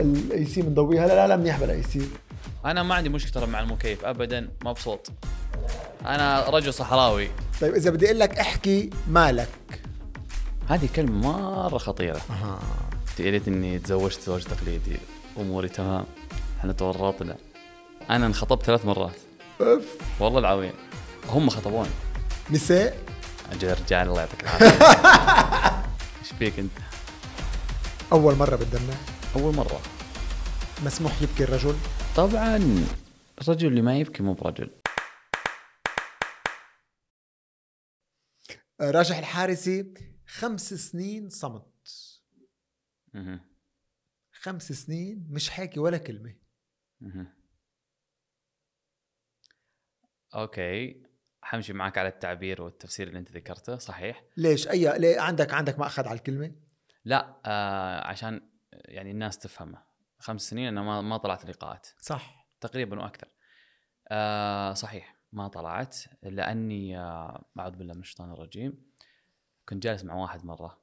الاي سي بنضويه هلا لا لا منيح بالاي سي انا ما عندي مشكله مع المكيف ابدا مبسوط انا رجل صحراوي طيب اذا بدي اقول لك احكي مالك هذه كلمه مره خطيره اها يا ريت اني تزوجت زواج تقليدي اموري تمام احنا تورطنا انا انخطبت ثلاث مرات اوف والله العظيم هم خطبوني نساء اجل رجال الله يعطيك العافيه ايش فيك انت؟ اول مره بتدمع اول مره مسموح يبكي الرجل طبعا الرجل اللي ما يبكي مو برجل آه، راجح الحارسي خمس سنين صمت خمس سنين مش حاكي ولا كلمة اوكي حمشي معك على التعبير والتفسير اللي انت ذكرته صحيح ليش اي ليه عندك عندك ماخذ على الكلمه لا آه عشان يعني الناس تفهمه خمس سنين انا ما ما طلعت لقاءات صح تقريبا واكثر آه صحيح ما طلعت لاني آه اعوذ بالله من الشيطان الرجيم كنت جالس مع واحد مره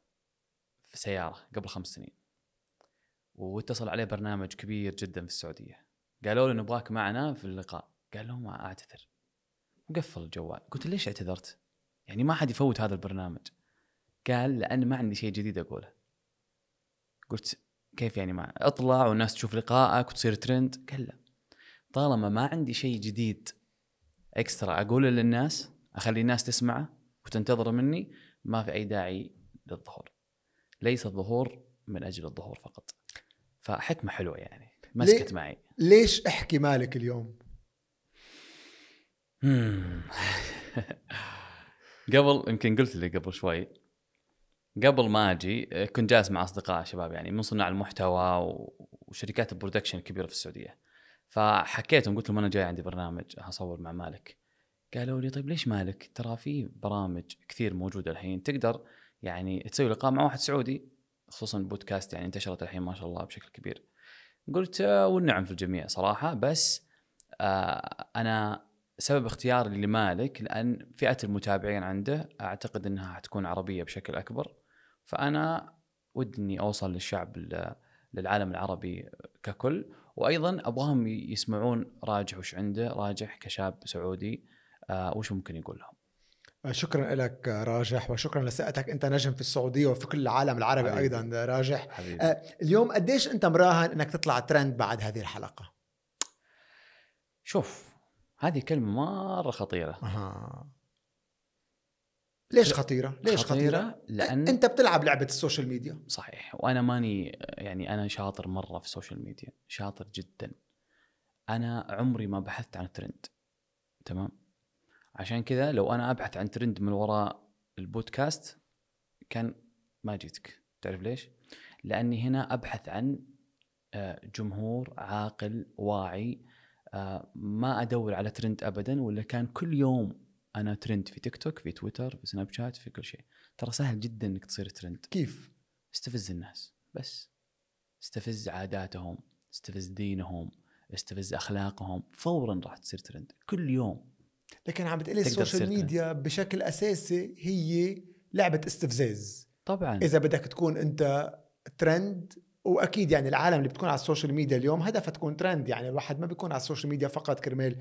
في سياره قبل خمس سنين واتصل عليه برنامج كبير جدا في السعوديه قالوا له نبغاك معنا في اللقاء قال لهم اعتذر وقفل الجوال قلت ليش اعتذرت يعني ما حد يفوت هذا البرنامج قال لان ما عندي شيء جديد اقوله قلت كيف يعني ما اطلع والناس تشوف لقائك وتصير ترند كلا طالما ما عندي شيء جديد اكسترا اقوله للناس اخلي الناس تسمعه وتنتظره مني ما في اي داعي للظهور ليس الظهور من اجل الظهور فقط فحكمه حلوه يعني مسكت معي ليش احكي مالك اليوم قبل يمكن قلت لي قبل شوي قبل ما اجي آه، كنت جالس مع اصدقاء شباب يعني من صناع المحتوى وشركات البرودكشن الكبيره في السعوديه فحكيتهم قلت لهم انا جاي عندي برنامج هصور مع مالك قالوا لي طيب ليش مالك ترى في برامج كثير موجوده الحين تقدر يعني تسوي لقاء مع واحد سعودي خصوصا بودكاست يعني انتشرت الحين ما شاء الله بشكل كبير قلت آه، والنعم في الجميع صراحه بس آه، انا سبب اختياري لمالك لان فئه المتابعين عنده اعتقد انها حتكون عربيه بشكل اكبر فانا ودي اوصل للشعب للعالم العربي ككل وايضا ابغاهم يسمعون راجح وش عنده راجح كشاب سعودي آه، وش ممكن يقول لهم آه، شكرا لك آه، راجح وشكرا لساعتك انت نجم في السعوديه وفي كل العالم العربي حبيب. ايضا راجح حبيبي. اليوم قديش انت مراهن انك تطلع ترند بعد هذه الحلقه شوف هذه كلمه مره خطيره أه. ليش خطيره؟ ليش خطيره؟ خطيرة؟ لان إيه، انت بتلعب لعبه السوشيال ميديا صحيح وانا ماني يعني انا شاطر مره في السوشيال ميديا شاطر جدا انا عمري ما بحثت عن ترند تمام عشان كذا لو انا ابحث عن ترند من وراء البودكاست كان ما جيتك تعرف ليش لاني هنا ابحث عن آه، جمهور عاقل واعي آه، ما ادور على ترند ابدا ولا كان كل يوم انا ترند في تيك توك في تويتر في سناب شات في كل شيء ترى سهل جدا انك تصير ترند كيف استفز الناس بس استفز عاداتهم استفز دينهم استفز اخلاقهم فورا راح تصير ترند كل يوم لكن عم بتقلي السوشيال ميديا بشكل اساسي هي لعبه استفزاز طبعا اذا بدك تكون انت ترند واكيد يعني العالم اللي بتكون على السوشيال ميديا اليوم هدفها تكون ترند يعني الواحد ما بيكون على السوشيال ميديا فقط كرمال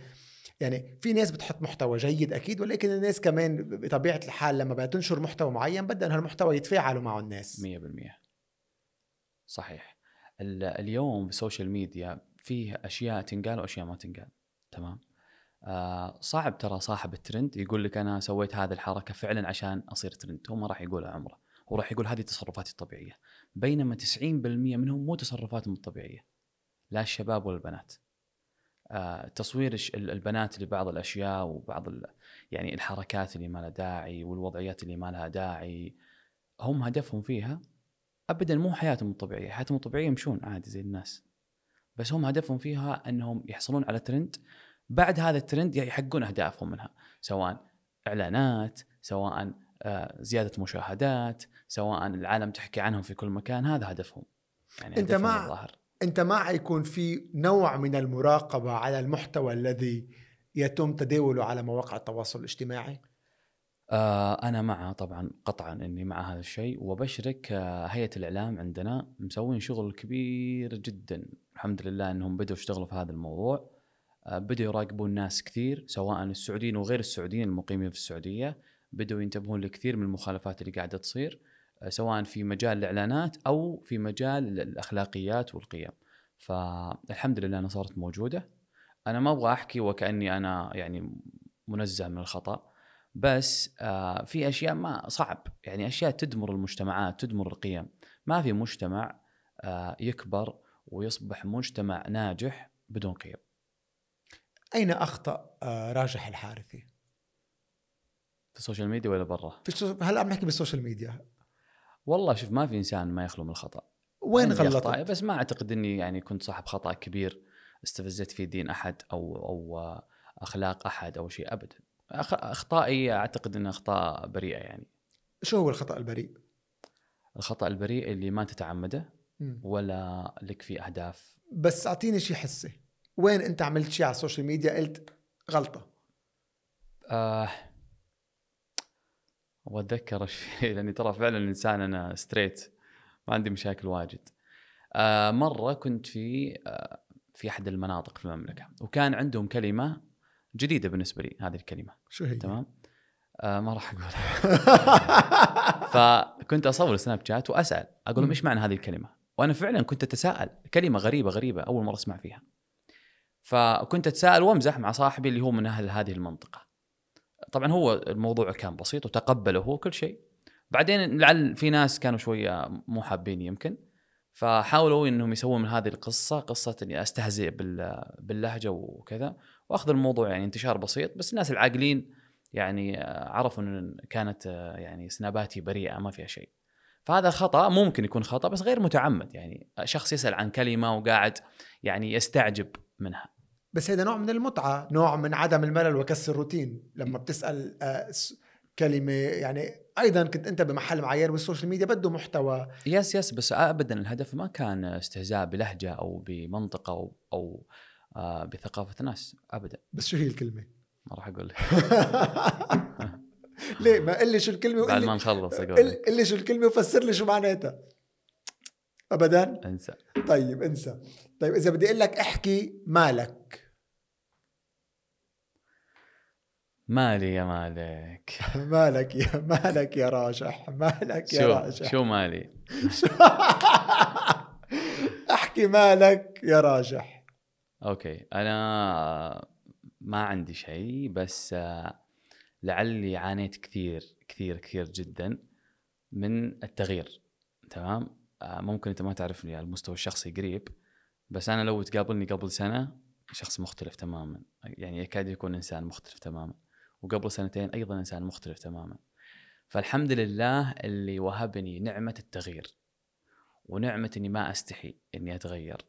يعني في ناس بتحط محتوى جيد اكيد ولكن الناس كمان بطبيعه الحال لما بدها تنشر محتوى معين بدها انه هالمحتوى يتفاعلوا معه الناس 100% صحيح اليوم بالسوشيال ميديا فيه اشياء تنقال واشياء ما تنقال تمام آه صعب ترى صاحب الترند يقول لك انا سويت هذه الحركه فعلا عشان اصير ترند هو ما راح يقولها عمره هو راح يقول هذه تصرفاتي الطبيعيه بينما 90% منهم مو تصرفاتهم الطبيعيه لا الشباب ولا البنات آه، تصوير البنات لبعض الاشياء وبعض يعني الحركات اللي ما لها داعي والوضعيات اللي ما لها داعي هم هدفهم فيها ابدا مو حياتهم الطبيعيه، حياتهم الطبيعيه يمشون عادي زي الناس. بس هم هدفهم فيها انهم يحصلون على ترند بعد هذا الترند يحققون اهدافهم منها سواء اعلانات، سواء آه، زياده مشاهدات، سواء العالم تحكي عنهم في كل مكان، هذا هدفهم. يعني انت مع الظهر. انت ما حيكون في نوع من المراقبه على المحتوى الذي يتم تداوله على مواقع التواصل الاجتماعي؟ آه انا مع طبعا قطعا اني مع هذا الشيء وبشرك آه هيئه الاعلام عندنا مسوين شغل كبير جدا الحمد لله انهم بدوا يشتغلوا في هذا الموضوع آه بدوا يراقبون ناس كثير سواء السعوديين وغير السعوديين المقيمين في السعوديه بدوا ينتبهون لكثير من المخالفات اللي قاعده تصير آه، سواء في مجال الاعلانات او في مجال الاخلاقيات والقيم فالحمد لله انا صارت موجوده انا ما ابغى احكي وكاني انا يعني منزه من الخطا بس آه في اشياء ما صعب يعني اشياء تدمر المجتمعات تدمر القيم ما في مجتمع آه يكبر ويصبح مجتمع ناجح بدون قيم اين اخطا آه راجح الحارثي في السوشيال ميديا ولا برا؟ في هلا عم نحكي بالسوشيال ميديا والله شوف ما في انسان ما يخلو من الخطا وين غلطت؟ بس ما اعتقد اني يعني كنت صاحب خطا كبير استفزت في دين احد او او اخلاق احد او شيء ابدا اخطائي اعتقد انها اخطاء بريئه يعني شو هو الخطا البريء؟ الخطا البريء اللي ما تتعمده ولا لك في اهداف بس اعطيني شيء حسي وين انت عملت شيء على السوشيال ميديا قلت غلطه آه واتذكر اتذكر الشيء لاني ترى فعلا انسان انا ستريت ما عندي مشاكل واجد آه مره كنت في آه في احد المناطق في المملكه وكان عندهم كلمه جديده بالنسبه لي هذه الكلمه شو هي تمام آه ما راح اقولها فكنت اصور سناب شات واسال اقول لهم ايش معنى هذه الكلمه وانا فعلا كنت اتساءل كلمه غريبه غريبه اول مره اسمع فيها فكنت اتساءل وامزح مع صاحبي اللي هو من اهل هذه المنطقه طبعا هو الموضوع كان بسيط وتقبله هو كل شيء بعدين لعل في ناس كانوا شويه مو حابين يمكن فحاولوا انهم يسووا من هذه القصه قصه اني استهزئ باللهجه وكذا واخذ الموضوع يعني انتشار بسيط بس الناس العاقلين يعني آه، عرفوا ان كانت آه، يعني سناباتي بريئه ما فيها شيء. فهذا خطا ممكن يكون خطا بس غير متعمد يعني شخص يسال عن كلمه وقاعد يعني يستعجب منها. بس هذا نوع من المتعه نوع من عدم الملل وكسر الروتين لما بتسال آه، كلمه يعني ايضا كنت انت بمحل معين والسوشيال ميديا بده محتوى يس يس بس ابدا الهدف ما كان استهزاء بلهجه او بمنطقه او, أو آه بثقافه ناس ابدا بس شو هي الكلمه؟ ما راح اقول ليه ما قل لي شو الكلمه بعد ما نخلص اقول قل لي شو الكلمه وفسر لي شو معناتها ابدا انسى طيب انسى طيب اذا بدي اقول لك احكي مالك مالي يا مالك مالك يا مالك يا راجح مالك يا شو راجح شو مالي احكي مالك يا راجح اوكي انا ما عندي شيء بس آه، لعلي عانيت كثير كثير كثير جدا من التغيير تمام آه، ممكن انت ما تعرفني على المستوى الشخصي قريب بس انا لو تقابلني قبل سنه شخص مختلف تماما يعني يكاد يكون انسان مختلف تماما وقبل سنتين ايضا انسان مختلف تماما فالحمد لله اللي وهبني نعمه التغيير ونعمه اني ما استحي اني اتغير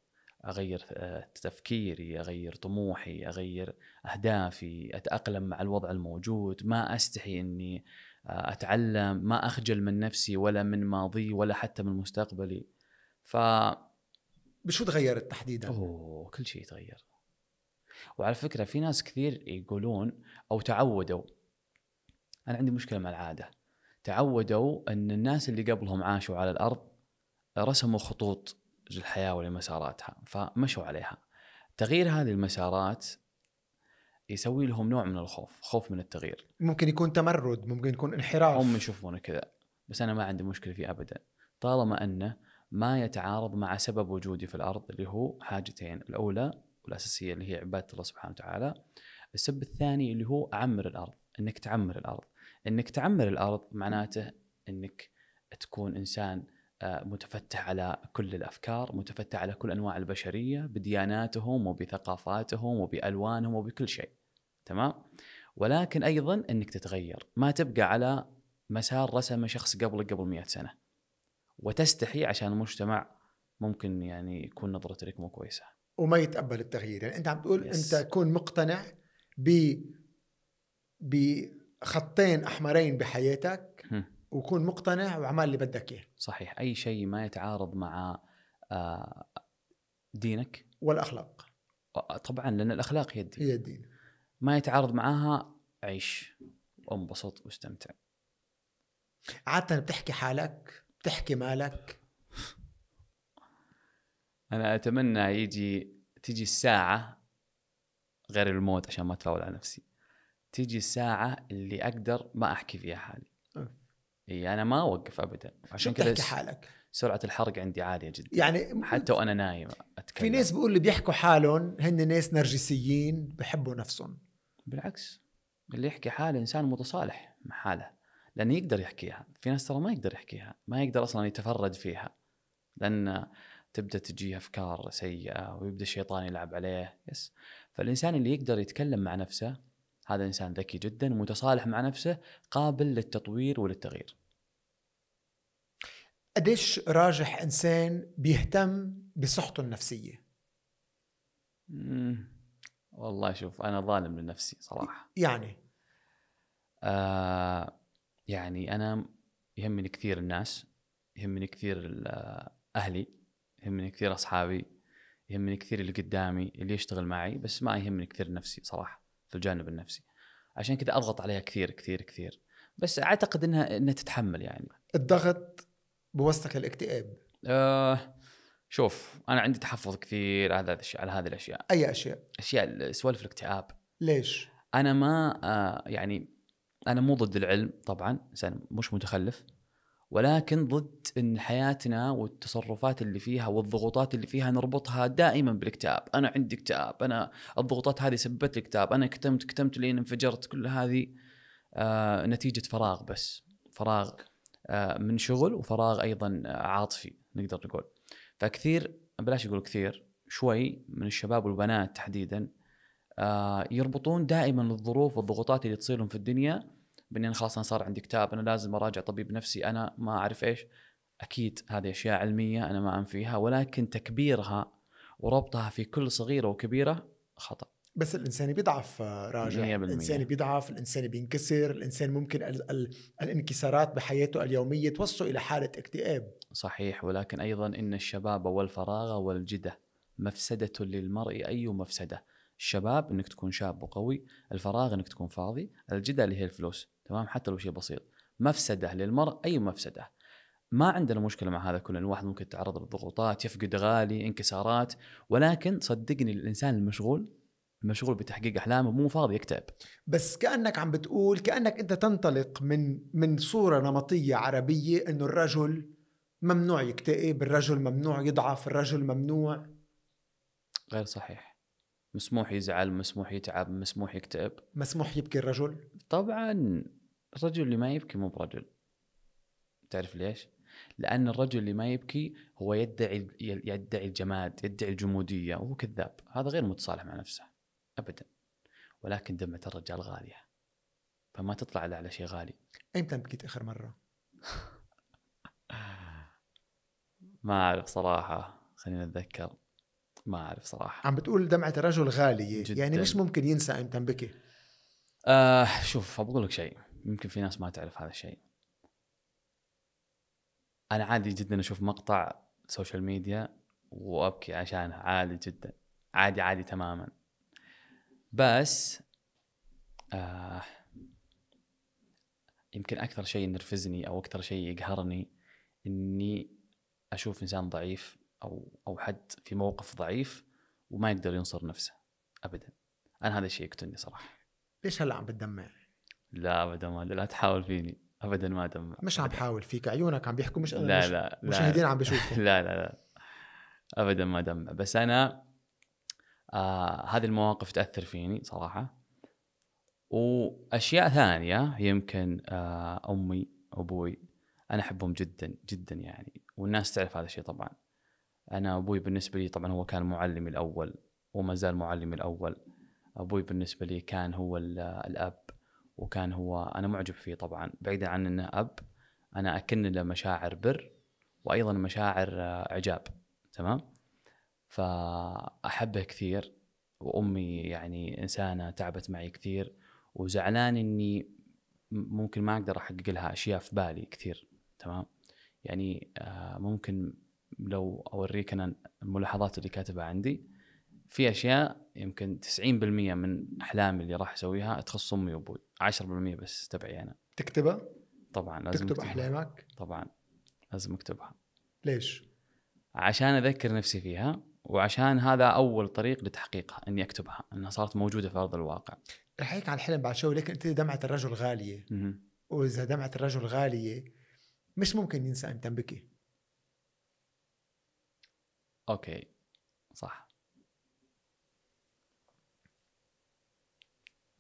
اغير آه، تفكيري اغير طموحي اغير اهدافي اتاقلم مع الوضع الموجود ما استحي اني آه، اتعلم ما اخجل من نفسي ولا من ماضي ولا حتى من مستقبلي ف بشو تغيرت تحديدا؟ اوه كل شيء تغير وعلى فكره في ناس كثير يقولون او تعودوا انا عندي مشكله مع العاده تعودوا ان الناس اللي قبلهم عاشوا على الارض رسموا خطوط للحياه ولمساراتها فمشوا عليها تغيير هذه المسارات يسوي لهم نوع من الخوف خوف من التغيير ممكن يكون تمرد ممكن يكون انحراف هم يشوفونه كذا بس انا ما عندي مشكله فيه ابدا طالما انه ما يتعارض مع سبب وجودي في الارض اللي هو حاجتين الاولى والاساسيه اللي هي عباده الله سبحانه وتعالى. السب الثاني اللي هو اعمر الارض، انك تعمر الارض. انك تعمر الارض معناته انك تكون انسان آه، متفتح على كل الافكار، متفتح على كل انواع البشريه بدياناتهم وبثقافاتهم وبالوانهم وبكل شيء. تمام؟ ولكن ايضا انك تتغير، ما تبقى على مسار رسمه شخص قبلك قبل 100 سنه. وتستحي عشان المجتمع ممكن يعني يكون نظرته لك مو كويسه. وما يتقبل التغيير يعني انت عم تقول yes. انت كون مقتنع ب بخطين احمرين بحياتك وكون مقتنع واعمل اللي بدك اياه صحيح اي شيء ما يتعارض مع آه، دينك والاخلاق طبعا لان الاخلاق هي الدين هي الدين ما يتعارض معاها عيش وانبسط واستمتع عادة بتحكي حالك بتحكي مالك انا اتمنى يجي تيجي الساعه غير الموت عشان ما اتفاول على نفسي تيجي الساعه اللي اقدر ما احكي فيها حالي اي انا ما اوقف ابدا عشان كذا تحكي حالك سرعه الحرق عندي عاليه جدا يعني حتى وانا نايم اتكلم في ناس بيقول اللي بيحكوا حالهم هن ناس نرجسيين بحبوا نفسهم بالعكس اللي يحكي حاله انسان متصالح مع حاله لانه يقدر يحكيها في ناس ترى ما يقدر يحكيها ما يقدر اصلا يتفرد فيها لان تبدا تجيه افكار سيئه ويبدا الشيطان يلعب عليه يس فالانسان اللي يقدر يتكلم مع نفسه هذا انسان ذكي جدا متصالح مع نفسه قابل للتطوير وللتغيير قديش راجح انسان بيهتم بصحته النفسيه والله شوف انا ظالم لنفسي صراحه يعني آه يعني انا يهمني كثير الناس يهمني كثير اهلي يهمني كثير اصحابي يهمني كثير اللي قدامي اللي يشتغل معي بس ما يهمني كثير نفسي صراحه في الجانب النفسي عشان كذا اضغط عليها كثير كثير كثير بس اعتقد انها انها تتحمل يعني الضغط بوسطك الاكتئاب آه شوف انا عندي تحفظ كثير على هذا على هذه الاشياء اي اشياء؟ اشياء سوالف الاكتئاب ليش؟ انا ما آه يعني انا مو ضد العلم طبعا انسان مش متخلف ولكن ضد ان حياتنا والتصرفات اللي فيها والضغوطات اللي فيها نربطها دائما بالاكتئاب، انا عندي اكتئاب، انا الضغوطات هذه سببت لي اكتئاب، انا كتمت كتمت لين انفجرت، كل هذه آه نتيجه فراغ بس، فراغ آه من شغل وفراغ ايضا آه، عاطفي نقدر نقول. فكثير بلاش يقول كثير، شوي من الشباب والبنات تحديدا آه يربطون دائما الظروف والضغوطات اللي تصير لهم في الدنيا بني انا خلاص انا صار عندي كتاب انا لازم اراجع طبيب نفسي انا ما اعرف ايش اكيد هذه اشياء علميه انا ما انفيها ولكن تكبيرها وربطها في كل صغيره وكبيره خطا بس الانسان بيضعف آه، راجع 100% الانسان بيضعف الانسان بينكسر الانسان ممكن ال ال الانكسارات بحياته اليوميه توصله الى حاله اكتئاب صحيح ولكن ايضا ان الشباب والفراغ والجده مفسده للمرء اي مفسده الشباب انك تكون شاب وقوي الفراغ انك تكون فاضي الجدل اللي هي الفلوس تمام حتى لو شيء بسيط مفسده للمرء اي مفسده ما عندنا مشكله مع هذا كله الواحد ممكن يتعرض لضغوطات يفقد غالي انكسارات ولكن صدقني الانسان المشغول مشغول بتحقيق احلامه مو فاضي يكتئب بس كانك عم بتقول كانك انت تنطلق من من صوره نمطيه عربيه انه الرجل ممنوع يكتئب الرجل ممنوع يضعف الرجل ممنوع غير صحيح مسموح يزعل مسموح يتعب مسموح يكتئب مسموح يبكي الرجل طبعا الرجل اللي ما يبكي مو برجل تعرف ليش لان الرجل اللي ما يبكي هو يدعي يدعي الجماد يدعي الجموديه وهو كذاب هذا غير متصالح مع نفسه ابدا ولكن دمة الرجال غاليه فما تطلع الا على شيء غالي ايمتى بكيت اخر مره ما اعرف صراحه خليني اتذكر ما اعرف صراحه عم بتقول دمعه الرجل غاليه يعني جداً. يعني مش ممكن ينسى امتى بكي آه شوف بقول لك شيء يمكن في ناس ما تعرف هذا الشيء انا عادي جدا اشوف مقطع سوشيال ميديا وابكي عشانه عادي جدا عادي عادي تماما بس آه يمكن اكثر شيء ينرفزني او اكثر شيء يقهرني اني اشوف انسان ضعيف او او حد في موقف ضعيف وما يقدر ينصر نفسه ابدا انا هذا الشيء يقتلني صراحه ليش هلا عم بتدمع؟ لا ابدا ما لا تحاول فيني ابدا ما دمع مش عم بحاول فيك عيونك عم بيحكوا مش انا لا مش لا مشاهدين عم بيشوفوا لا لا لا ابدا ما دمع بس انا آه هذه المواقف تاثر فيني صراحه واشياء ثانيه يمكن آه امي ابوي انا احبهم جدا جدا يعني والناس تعرف هذا الشيء طبعا انا ابوي بالنسبه لي طبعا هو كان معلمي الاول وما زال معلمي الاول ابوي بالنسبه لي كان هو الاب وكان هو انا معجب فيه طبعا بعيدا عن انه اب انا اكن له مشاعر بر وايضا مشاعر آه، اعجاب تمام فاحبه كثير وامي يعني انسانه تعبت معي كثير وزعلان اني ممكن ما اقدر احقق لها اشياء في بالي كثير تمام يعني آه، ممكن لو اوريك انا الملاحظات اللي كاتبها عندي في اشياء يمكن 90% من احلامي اللي راح اسويها تخص امي وابوي 10% بس تبعي انا تكتبها؟ طبعا لازم تكتب احلامك؟ طبعا لازم اكتبها ليش؟ عشان اذكر نفسي فيها وعشان هذا اول طريق لتحقيقها اني اكتبها انها صارت موجوده في ارض الواقع رح عن الحلم بعد شوي لكن انت دمعه الرجل غاليه واذا دمعه الرجل غاليه مش ممكن ينسى امتى بكي اوكي صح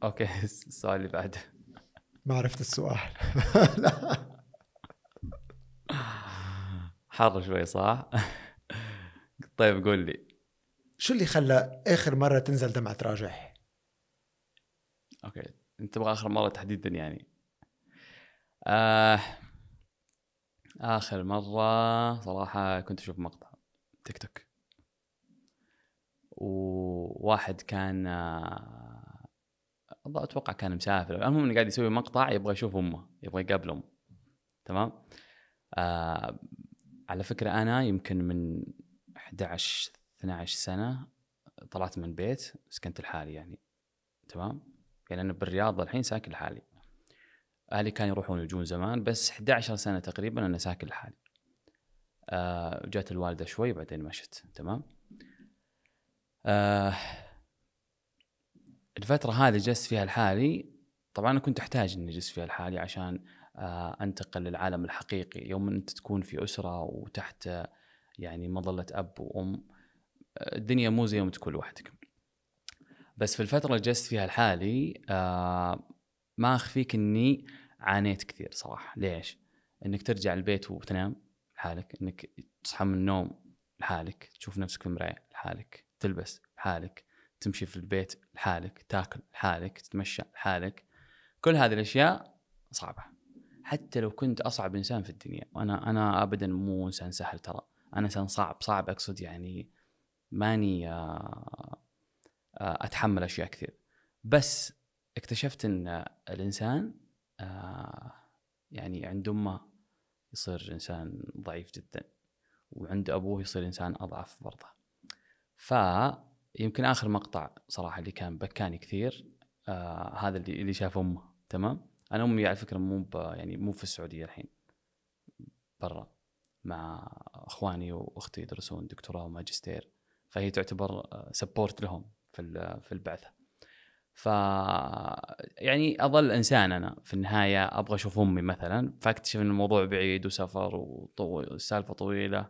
اوكي السؤال اللي بعده ما عرفت السؤال لا حر شوي صح؟ طيب قول لي شو اللي خلى اخر مره تنزل دمعه راجح؟ اوكي انت تبغى اخر مره تحديدا يعني آه اخر مره صراحه كنت اشوف مقطع تيك توك وواحد كان آه، اتوقع كان مسافر المهم انه قاعد يسوي مقطع يبغى يشوف امه يبغى يقابل امه تمام آه على فكره انا يمكن من 11 12 سنه طلعت من البيت سكنت لحالي يعني تمام يعني انا بالرياض الحين ساكن لحالي اهلي كانوا يروحون يجون زمان بس 11 سنه تقريبا انا ساكن لحالي آه جات الوالده شوي بعدين مشت تمام آه الفتره هذه جلست فيها لحالي طبعا انا كنت احتاج اني اجلس فيها لحالي عشان آه انتقل للعالم الحقيقي يوم انت تكون في اسره وتحت آه، يعني مظله اب وام آه، الدنيا مو زي يوم تكون لوحدك بس في الفتره اللي جلست فيها لحالي آه ما اخفيك اني عانيت كثير صراحه ليش انك ترجع البيت وتنام لحالك انك تصحى من النوم لحالك تشوف نفسك في المرايه لحالك تلبس لحالك تمشي في البيت لحالك تاكل لحالك تتمشى لحالك كل هذه الاشياء صعبه حتى لو كنت اصعب انسان في الدنيا وانا انا ابدا مو انسان سهل ترى انا انسان صعب صعب اقصد يعني ماني آه، آه، اتحمل اشياء كثير بس اكتشفت ان الانسان آه، يعني عنده امه يصير انسان ضعيف جدا وعند ابوه يصير انسان اضعف برضه فيمكن اخر مقطع صراحه اللي كان بكاني كثير آه هذا اللي اللي شاف امه تمام انا امي على فكره مو يعني مو في السعوديه الحين برا مع اخواني واختي يدرسون دكتوراه وماجستير فهي تعتبر سبورت آه، لهم في في البعثه ف يعني اظل انسان انا في النهايه ابغى اشوف امي مثلا فاكتشف ان الموضوع بعيد وسفر والسالفه طويله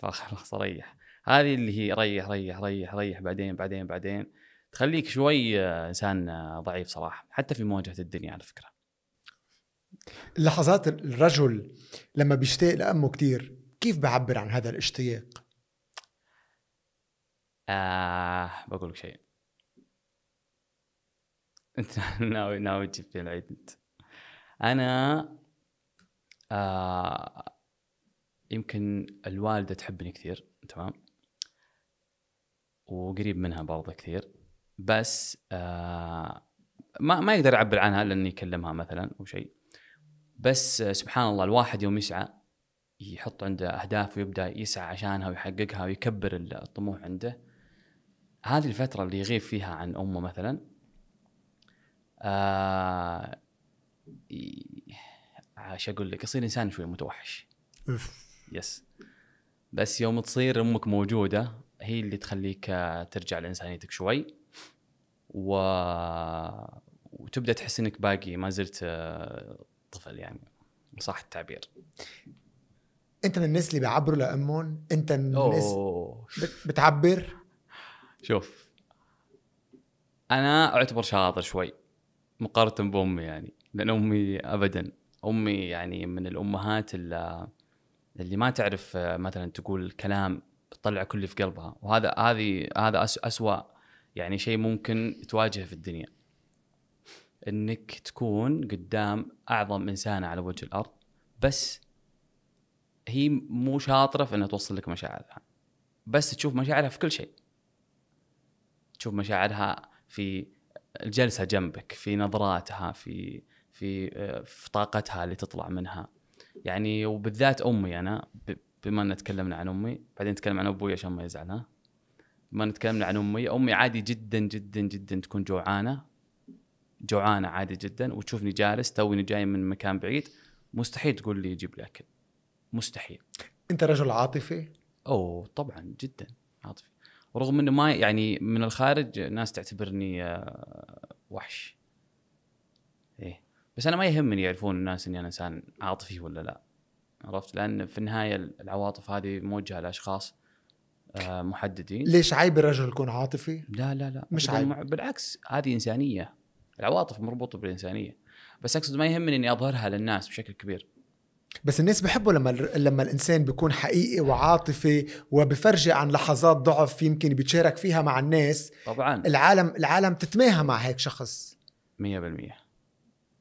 فخلاص اريح هذه اللي هي ريح ريح ريح ريح بعدين بعدين بعدين تخليك شوي انسان ضعيف صراحه حتى في مواجهه الدنيا على فكره لحظات الرجل لما بيشتاق لامه كثير كيف بعبر عن هذا الاشتياق آه بقول لك شيء انت ناوي ناوي تجيب في العيد انت انا آه يمكن الوالده تحبني كثير تمام وقريب منها برضه كثير بس آه ما ما يقدر اعبر عنها الا اني اكلمها مثلا او شيء بس آه، سبحان الله الواحد يوم يسعى يحط عنده اهداف ويبدا يسعى عشانها ويحققها ويكبر الطموح عنده هذه الفتره اللي يغيب فيها عن امه مثلا آه ايش آه، اقول لك اصير انسان شوي متوحش اف يس بس يوم تصير امك موجوده هي اللي تخليك آه، ترجع لانسانيتك شوي و... وتبدا تحس انك باقي ما زلت آه، طفل يعني صح التعبير انت من الناس اللي بيعبروا لامهم انت من الناس بتعبر شوف انا اعتبر شاطر شوي مقارنه بامي يعني لان امي ابدا امي يعني من الامهات اللي, اللي ما تعرف آه، مثلا تقول كلام تطلع كل اللي في قلبها وهذا هذه هذا أسوأ يعني شيء ممكن تواجهه في الدنيا انك تكون قدام اعظم انسانه على وجه الارض بس هي مو شاطره في انها توصل لك مشاعرها بس تشوف مشاعرها في كل شيء تشوف مشاعرها في الجلسه جنبك في نظراتها في في آه، في طاقتها اللي تطلع منها يعني وبالذات امي انا بما ان تكلمنا عن امي بعدين نتكلم عن ابوي عشان ما يزعل بما ان تكلمنا عن امي امي عادي جدا جدا جدا تكون جوعانه جوعانه عادي جدا وتشوفني جالس توني جاي من مكان بعيد مستحيل تقول لي جيب لي اكل مستحيل انت رجل عاطفي؟ اوه طبعا جدا عاطفي رغم انه ما يعني من الخارج ناس تعتبرني آه، وحش ايه بس انا ما يهمني يعرفون الناس اني انا انسان عاطفي ولا لا عرفت لان في النهايه العواطف هذه موجهه لاشخاص آه، محددين ليش عيب الرجل يكون عاطفي؟ لا لا لا مش عيب مع... بالعكس هذه انسانيه العواطف مربوطه بالانسانيه بس اقصد ما يهمني اني اظهرها للناس بشكل كبير بس الناس بحبوا لما لما الانسان بيكون حقيقي وعاطفي وبفرجي عن لحظات ضعف يمكن بيتشارك فيها مع الناس طبعا العالم العالم تتماهى مع هيك شخص 100%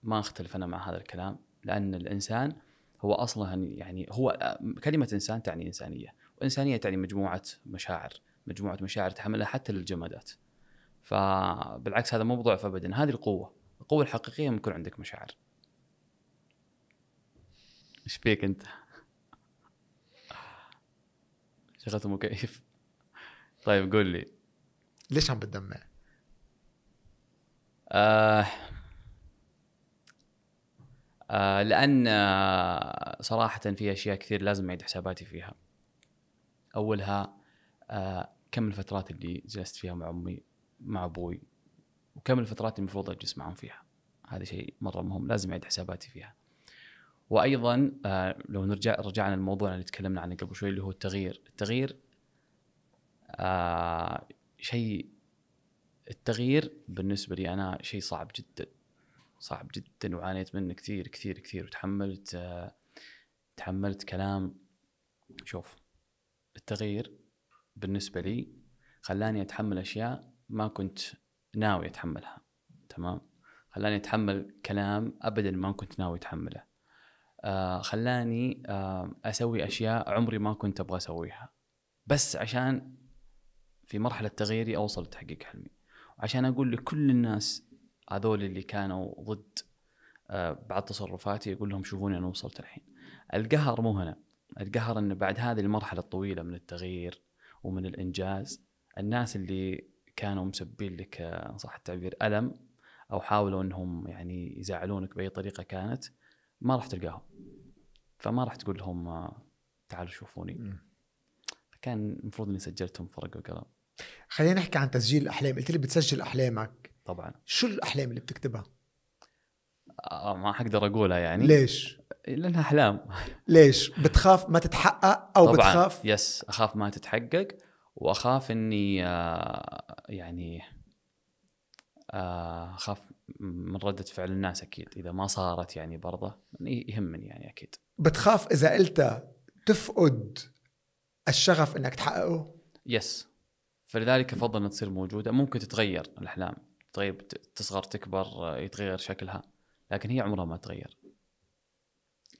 ما اختلف انا مع هذا الكلام لان الانسان هو اصلا يعني هو كلمه انسان تعني انسانيه وانسانيه تعني مجموعه مشاعر مجموعه مشاعر تحملها حتى للجمادات فبالعكس هذا مو ضعف ابدا هذه القوه القوه الحقيقيه ممكن عندك مشاعر ايش فيك انت؟ شغلت مكيف طيب قول لي ليش عم بتدمع؟ آه آه لان آه صراحه في اشياء كثير لازم اعيد حساباتي فيها اولها آه كم الفترات اللي جلست فيها مع امي مع ابوي وكم الفترات المفروض اجلس معهم فيها هذا شيء مره مهم لازم اعيد حساباتي فيها وايضا آه، لو نرجع رجعنا للموضوع اللي تكلمنا عنه قبل شوي اللي هو التغيير التغيير آه شيء التغيير بالنسبه لي انا شيء صعب جدا صعب جدا وعانيت منه كثير كثير كثير وتحملت آه تحملت كلام شوف التغيير بالنسبه لي خلاني اتحمل اشياء ما كنت ناوي اتحملها تمام خلاني اتحمل كلام ابدا ما كنت ناوي اتحمله آه، خلاني آه، اسوي اشياء عمري ما كنت ابغى اسويها بس عشان في مرحله تغييري اوصل لتحقيق حلمي عشان اقول لكل الناس هذول اللي كانوا ضد آه، بعض تصرفاتي اقول لهم شوفوني انا وصلت الحين القهر مو هنا القهر ان بعد هذه المرحله الطويله من التغيير ومن الانجاز الناس اللي كانوا مسبين لك صح التعبير الم او حاولوا انهم يعني يزعلونك باي طريقه كانت ما راح تلقاهم فما راح تقول لهم آه، تعالوا شوفوني فكان المفروض اني سجلتهم فرق وقلم خلينا نحكي عن تسجيل الاحلام قلت لي بتسجل احلامك طبعا شو الاحلام اللي بتكتبها آه، ما حقدر اقولها يعني ليش لانها احلام ليش بتخاف ما تتحقق او طبعًا. بتخاف يس اخاف ما تتحقق واخاف اني آه يعني آه، اخاف من رده فعل الناس اكيد اذا ما صارت يعني برضه يعني يهمني يعني اكيد بتخاف اذا قلت تفقد الشغف انك تحققه يس فلذلك افضل انها تصير موجوده ممكن تتغير الاحلام طيب، تغير تصغر تكبر يتغير شكلها لكن هي عمرها ما تغير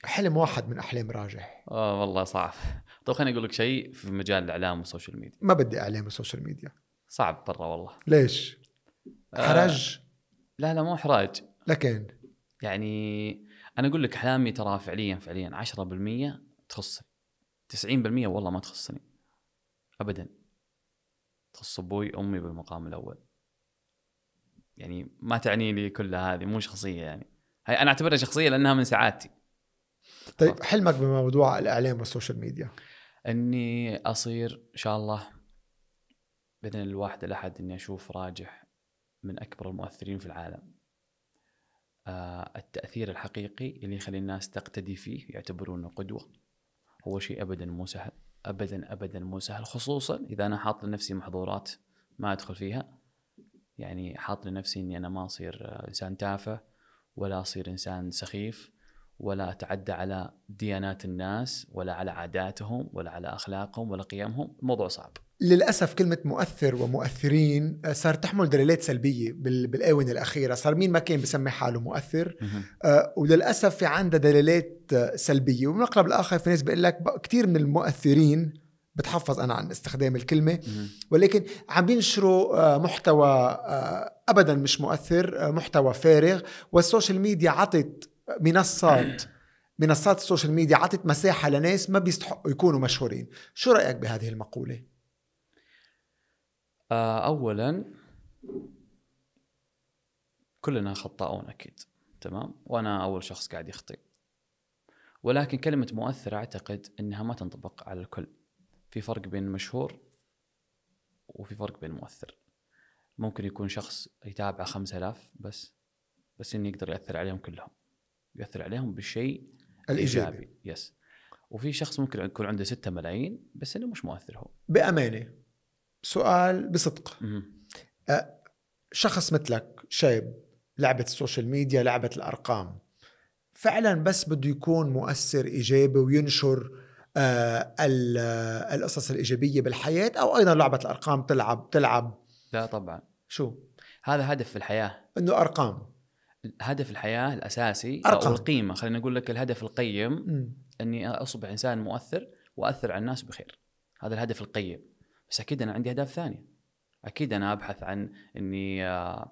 حلم واحد من احلام راجح اه والله صعب طيب خليني اقول لك شيء في مجال الاعلام والسوشيال ميديا ما بدي اعلام والسوشيال ميديا صعب برا والله ليش؟ آه، حرج؟ آه لا لا مو احراج لكن يعني انا اقول لك احلامي ترى فعليا فعليا 10% تخصني 90% والله ما تخصني ابدا تخص ابوي امي بالمقام الاول يعني ما تعني لي كل هذه مو شخصيه يعني هي انا اعتبرها شخصيه لانها من سعادتي طيب حلمك بموضوع الاعلام والسوشيال ميديا اني اصير ان شاء الله باذن الواحد الاحد اني اشوف راجح من أكبر المؤثرين في العالم آه، التأثير الحقيقي اللي يخلي الناس تقتدي فيه يعتبرونه قدوة هو شيء أبدا مو سهل أبدا أبدا مو سهل خصوصا إذا أنا حاط لنفسي محظورات ما أدخل فيها يعني حاط لنفسي إني أنا ما أصير آه، إنسان تافه ولا أصير إنسان سخيف ولا أتعدى على ديانات الناس ولا على عاداتهم ولا على أخلاقهم ولا قيمهم الموضوع صعب للاسف كلمه مؤثر ومؤثرين آه، صار تحمل دلالات سلبيه بالاونه الاخيره صار مين ما كان بسمي حاله مؤثر آه، وللاسف في عندها دلالات آه، سلبيه وبالمقلب الاخر في ناس بيقول لك كثير من المؤثرين بتحفظ انا عن استخدام الكلمه ولكن عم بينشروا محتوى ابدا مش مؤثر محتوى فارغ والسوشيال ميديا عطت منصات منصات السوشيال ميديا عطت مساحه لناس ما بيستحقوا يكونوا مشهورين شو رايك بهذه المقوله آه، اولا كلنا خطاؤون اكيد تمام وانا اول شخص قاعد يخطئ ولكن كلمه مؤثر اعتقد انها ما تنطبق على الكل في فرق بين مشهور وفي فرق بين مؤثر ممكن يكون شخص يتابعه خمسة آلاف بس بس انه يقدر ياثر عليهم كلهم ياثر عليهم بالشيء الايجابي يس وفي شخص ممكن يكون عنده 6 ملايين بس انه مش مؤثر هو بامانه سؤال بصدق شخص مثلك شايب لعبة السوشيال ميديا لعبة الأرقام فعلا بس بده يكون مؤثر إيجابي وينشر آه القصص الإيجابية بالحياة أو أيضا لعبة الأرقام تلعب تلعب لا طبعا شو هذا هدف في الحياة إنه أرقام هدف الحياة الأساسي أرقام. أو القيمة خلينا نقول لك الهدف القيم م. أني أصبح إنسان مؤثر وأثر على الناس بخير هذا الهدف القيم بس اكيد انا عندي اهداف ثانيه اكيد انا ابحث عن اني آه،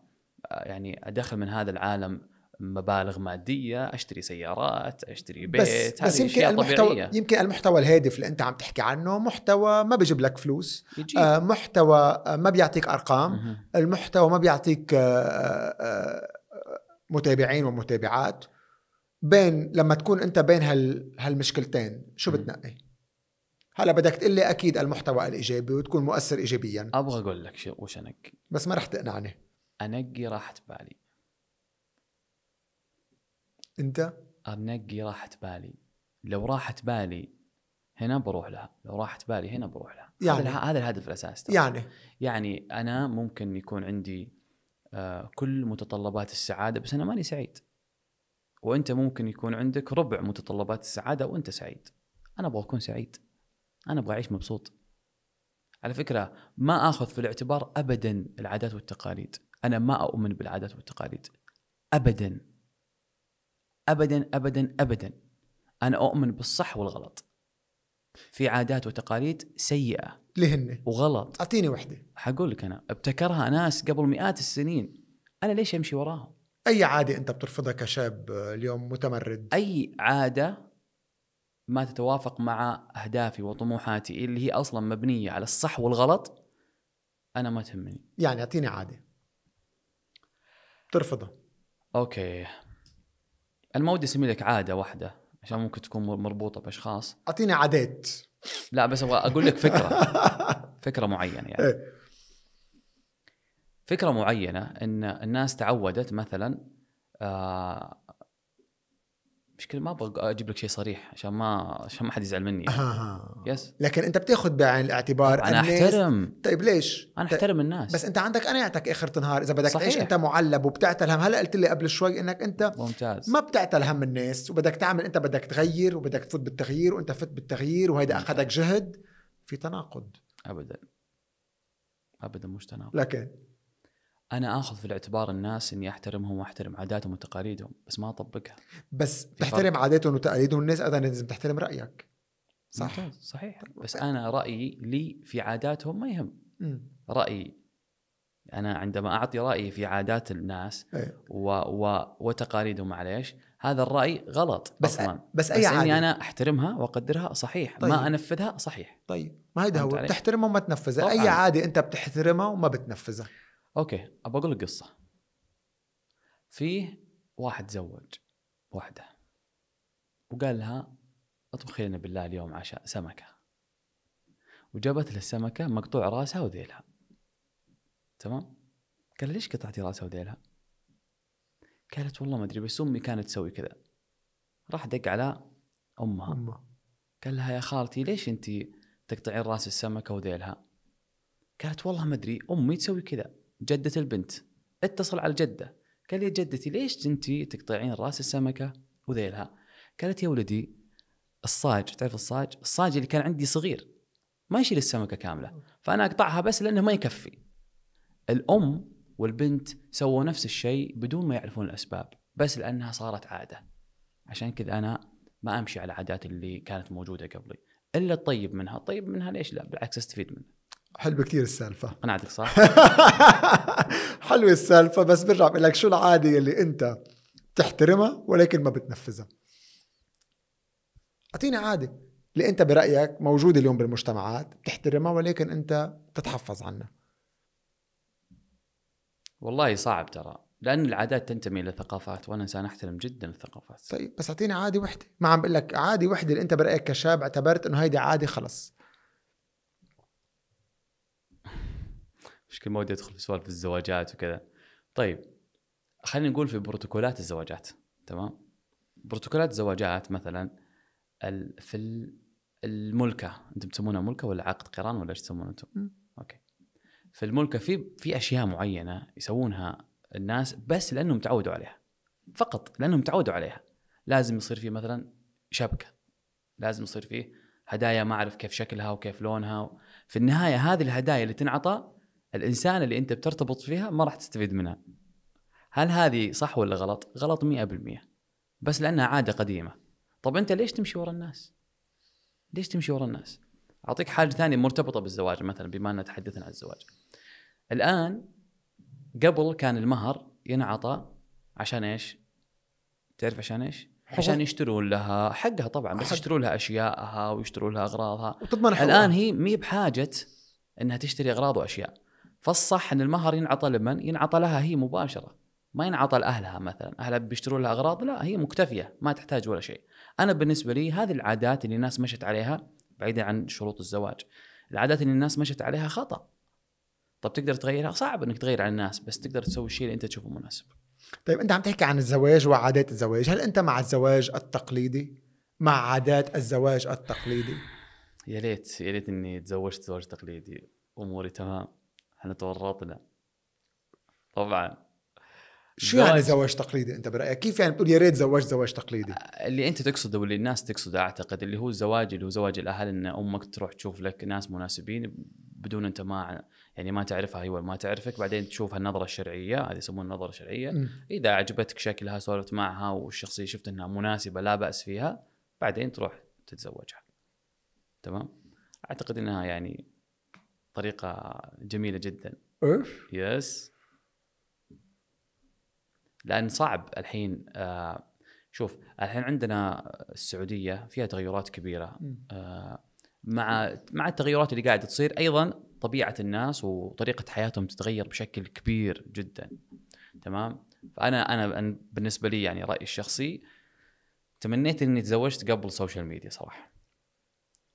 يعني ادخل من هذا العالم مبالغ ماديه اشتري سيارات اشتري بيت بس, بس يمكن المحتوى طبيعية. يمكن المحتوى الهادف اللي انت عم تحكي عنه محتوى ما بيجيب لك فلوس يجيب. آه، محتوى ما بيعطيك ارقام مه. المحتوى ما بيعطيك آه، متابعين ومتابعات بين لما تكون انت بين هال هالمشكلتين شو بتنقي هلا بدك تقول لي اكيد المحتوى الايجابي وتكون مؤثر ايجابيا ابغى اقول لك شو وش انقي بس ما رح تقنعني انقي راحة بالي انت انقي راحة بالي لو راحت بالي هنا بروح لها لو راحت بالي هنا بروح لها يعني هذا الهدف الاساسي يعني يعني انا ممكن يكون عندي آه، كل متطلبات السعاده بس انا ماني سعيد وانت ممكن يكون عندك ربع متطلبات السعاده وانت سعيد انا ابغى اكون سعيد انا ابغى اعيش مبسوط على فكره ما اخذ في الاعتبار ابدا العادات والتقاليد انا ما اؤمن بالعادات والتقاليد ابدا ابدا ابدا ابدا انا اؤمن بالصح والغلط في عادات وتقاليد سيئه لهن وغلط اعطيني وحده حقول لك انا ابتكرها ناس قبل مئات السنين انا ليش امشي وراهم اي عاده انت بترفضها كشاب آه، اليوم متمرد اي عاده ما تتوافق مع اهدافي وطموحاتي اللي هي اصلا مبنيه على الصح والغلط انا ما تهمني يعني اعطيني عاده ترفضها اوكي انا ما ودي اسمي لك عاده واحده عشان ممكن تكون مربوطه باشخاص اعطيني عادات لا بس ابغى اقول لك فكره فكره معينه يعني إيه؟ فكره معينه ان الناس تعودت مثلا آه مشكلة ما ابغى اجيب لك شيء صريح عشان ما عشان ما حد يزعل مني يعني. آه. يس لكن انت بتاخذ بعين الاعتبار انا احترم طيب ليش؟ انا احترم الناس بس انت عندك قناعتك اخر النهار اذا بدك تعيش انت معلب وبتعتل هم هلا قلت لي قبل شوي انك انت ممتاز ما بتعتل هم الناس وبدك تعمل انت بدك تغير وبدك تفوت بالتغيير وانت فت بالتغيير وهيدا اخذك جهد في تناقض ابدا ابدا مش تناقض لكن انا اخذ في الاعتبار الناس اني احترمهم واحترم عاداتهم وتقاليدهم بس ما اطبقها بس تحترم عاداتهم وتقاليدهم الناس اذا لازم تحترم رايك صح ممتاز. صحيح بس انا رايي لي في عاداتهم ما يهم م. رايي انا عندما اعطي رايي في عادات الناس إيه. و... و... وتقاليدهم معليش هذا الراي غلط بس أصلاً. بس اي بس عادة. اني انا احترمها واقدرها صحيح طيب. ما انفذها صحيح طيب ما هذا هو تحترمها وما تنفذها اي عاده انت بتحترمها وما بتنفذها اوكي ابى اقول لك قصه فيه واحد تزوج وحده وقال لها اطبخي لنا بالله اليوم عشاء سمكه وجابت له السمكه مقطوع راسها وذيلها تمام قال ليش قطعتي راسها وذيلها قالت والله ما ادري بس امي كانت تسوي كذا راح دق على امها أمه. قال لها يا خالتي ليش انت تقطعين راس السمكه وذيلها قالت والله ما ادري امي تسوي كذا جده البنت اتصل على الجده قال لي جدتي ليش انت تقطعين راس السمكه وذيلها قالت يا ولدي الصاج تعرف الصاج الصاج اللي كان عندي صغير ما يشيل السمكه كامله فانا اقطعها بس لانه ما يكفي الام والبنت سووا نفس الشيء بدون ما يعرفون الاسباب بس لانها صارت عاده عشان كذا انا ما امشي على عادات اللي كانت موجوده قبلي الا الطيب منها الطيب منها ليش لا بالعكس استفيد منه حلوه كثير السالفه انا صح حلوه السالفه بس برجع بقول لك شو العاده اللي انت بتحترمها ولكن ما بتنفذها اعطيني عاده اللي انت برايك موجوده اليوم بالمجتمعات بتحترمها ولكن انت بتتحفظ عنها والله صعب ترى لان العادات تنتمي لثقافات وانا انسان احترم جدا الثقافات طيب بس اعطيني عاده وحده ما عم بقول لك عاده وحده اللي انت برايك كشاب اعتبرت انه هيدي عاده خلص مشكلة ما ودي ادخل في سوالف الزواجات وكذا طيب خلينا نقول في بروتوكولات الزواجات تمام بروتوكولات الزواجات مثلا في الملكه انتم تسمونها ملكه ولا عقد قران ولا ايش تسمونه انتم؟ اوكي في الملكه في في اشياء معينه يسوونها الناس بس لانهم تعودوا عليها فقط لانهم تعودوا عليها لازم يصير فيه مثلا شبكه لازم يصير فيه هدايا ما اعرف كيف شكلها وكيف لونها في النهايه هذه الهدايا اللي تنعطى الانسان اللي انت بترتبط فيها ما راح تستفيد منها هل هذه صح ولا غلط غلط 100% بس لانها عاده قديمه طب انت ليش تمشي ورا الناس ليش تمشي ورا الناس اعطيك حاجه ثانيه مرتبطه بالزواج مثلا بما اننا تحدثنا عن الزواج الان قبل كان المهر ينعطى عشان ايش تعرف عشان ايش عشان يشترون لها حقها طبعا بس يشترون لها اشيائها ويشترون لها اغراضها وتضمن الان هي مي بحاجه انها تشتري اغراض واشياء فالصح ان المهر ينعطى لمن؟ ينعطى لها هي مباشره ما ينعطى لاهلها مثلا، اهلها بيشترون لها اغراض لا هي مكتفيه ما تحتاج ولا شيء. انا بالنسبه لي هذه العادات اللي الناس مشت عليها بعيدا عن شروط الزواج. العادات اللي الناس مشت عليها خطا. طب تقدر تغيرها؟ صعب انك تغير على الناس بس تقدر تسوي الشيء اللي انت تشوفه مناسب. طيب انت عم تحكي عن الزواج وعادات الزواج، هل انت مع الزواج التقليدي؟ مع عادات الزواج التقليدي؟ يا ليت يا ليت اني تزوجت زواج تقليدي، اموري تمام. احنا تورطنا طبعا شو يعني زواج تقليدي انت برايك؟ كيف يعني بتقول يا ريت زواج زواج تقليدي؟ اللي انت تقصده واللي الناس تقصده اعتقد اللي هو الزواج اللي هو زواج الاهل ان امك تروح تشوف لك ناس مناسبين بدون انت ما يعني ما تعرفها هي أيوة، ولا ما تعرفك بعدين تشوف النظره الشرعيه هذه يسمونها النظره الشرعيه م. اذا عجبتك شكلها سولفت معها والشخصيه شفت انها مناسبه لا باس فيها بعدين تروح تتزوجها تمام؟ اعتقد انها يعني طريقه جميله جدا ايش؟ يس لان صعب الحين آه، شوف الحين عندنا السعوديه فيها تغيرات كبيره آه، مع مع التغيرات اللي قاعده تصير ايضا طبيعه الناس وطريقه حياتهم تتغير بشكل كبير جدا تمام فانا انا بالنسبه لي يعني رايي الشخصي تمنيت اني تزوجت قبل السوشيال ميديا صراحه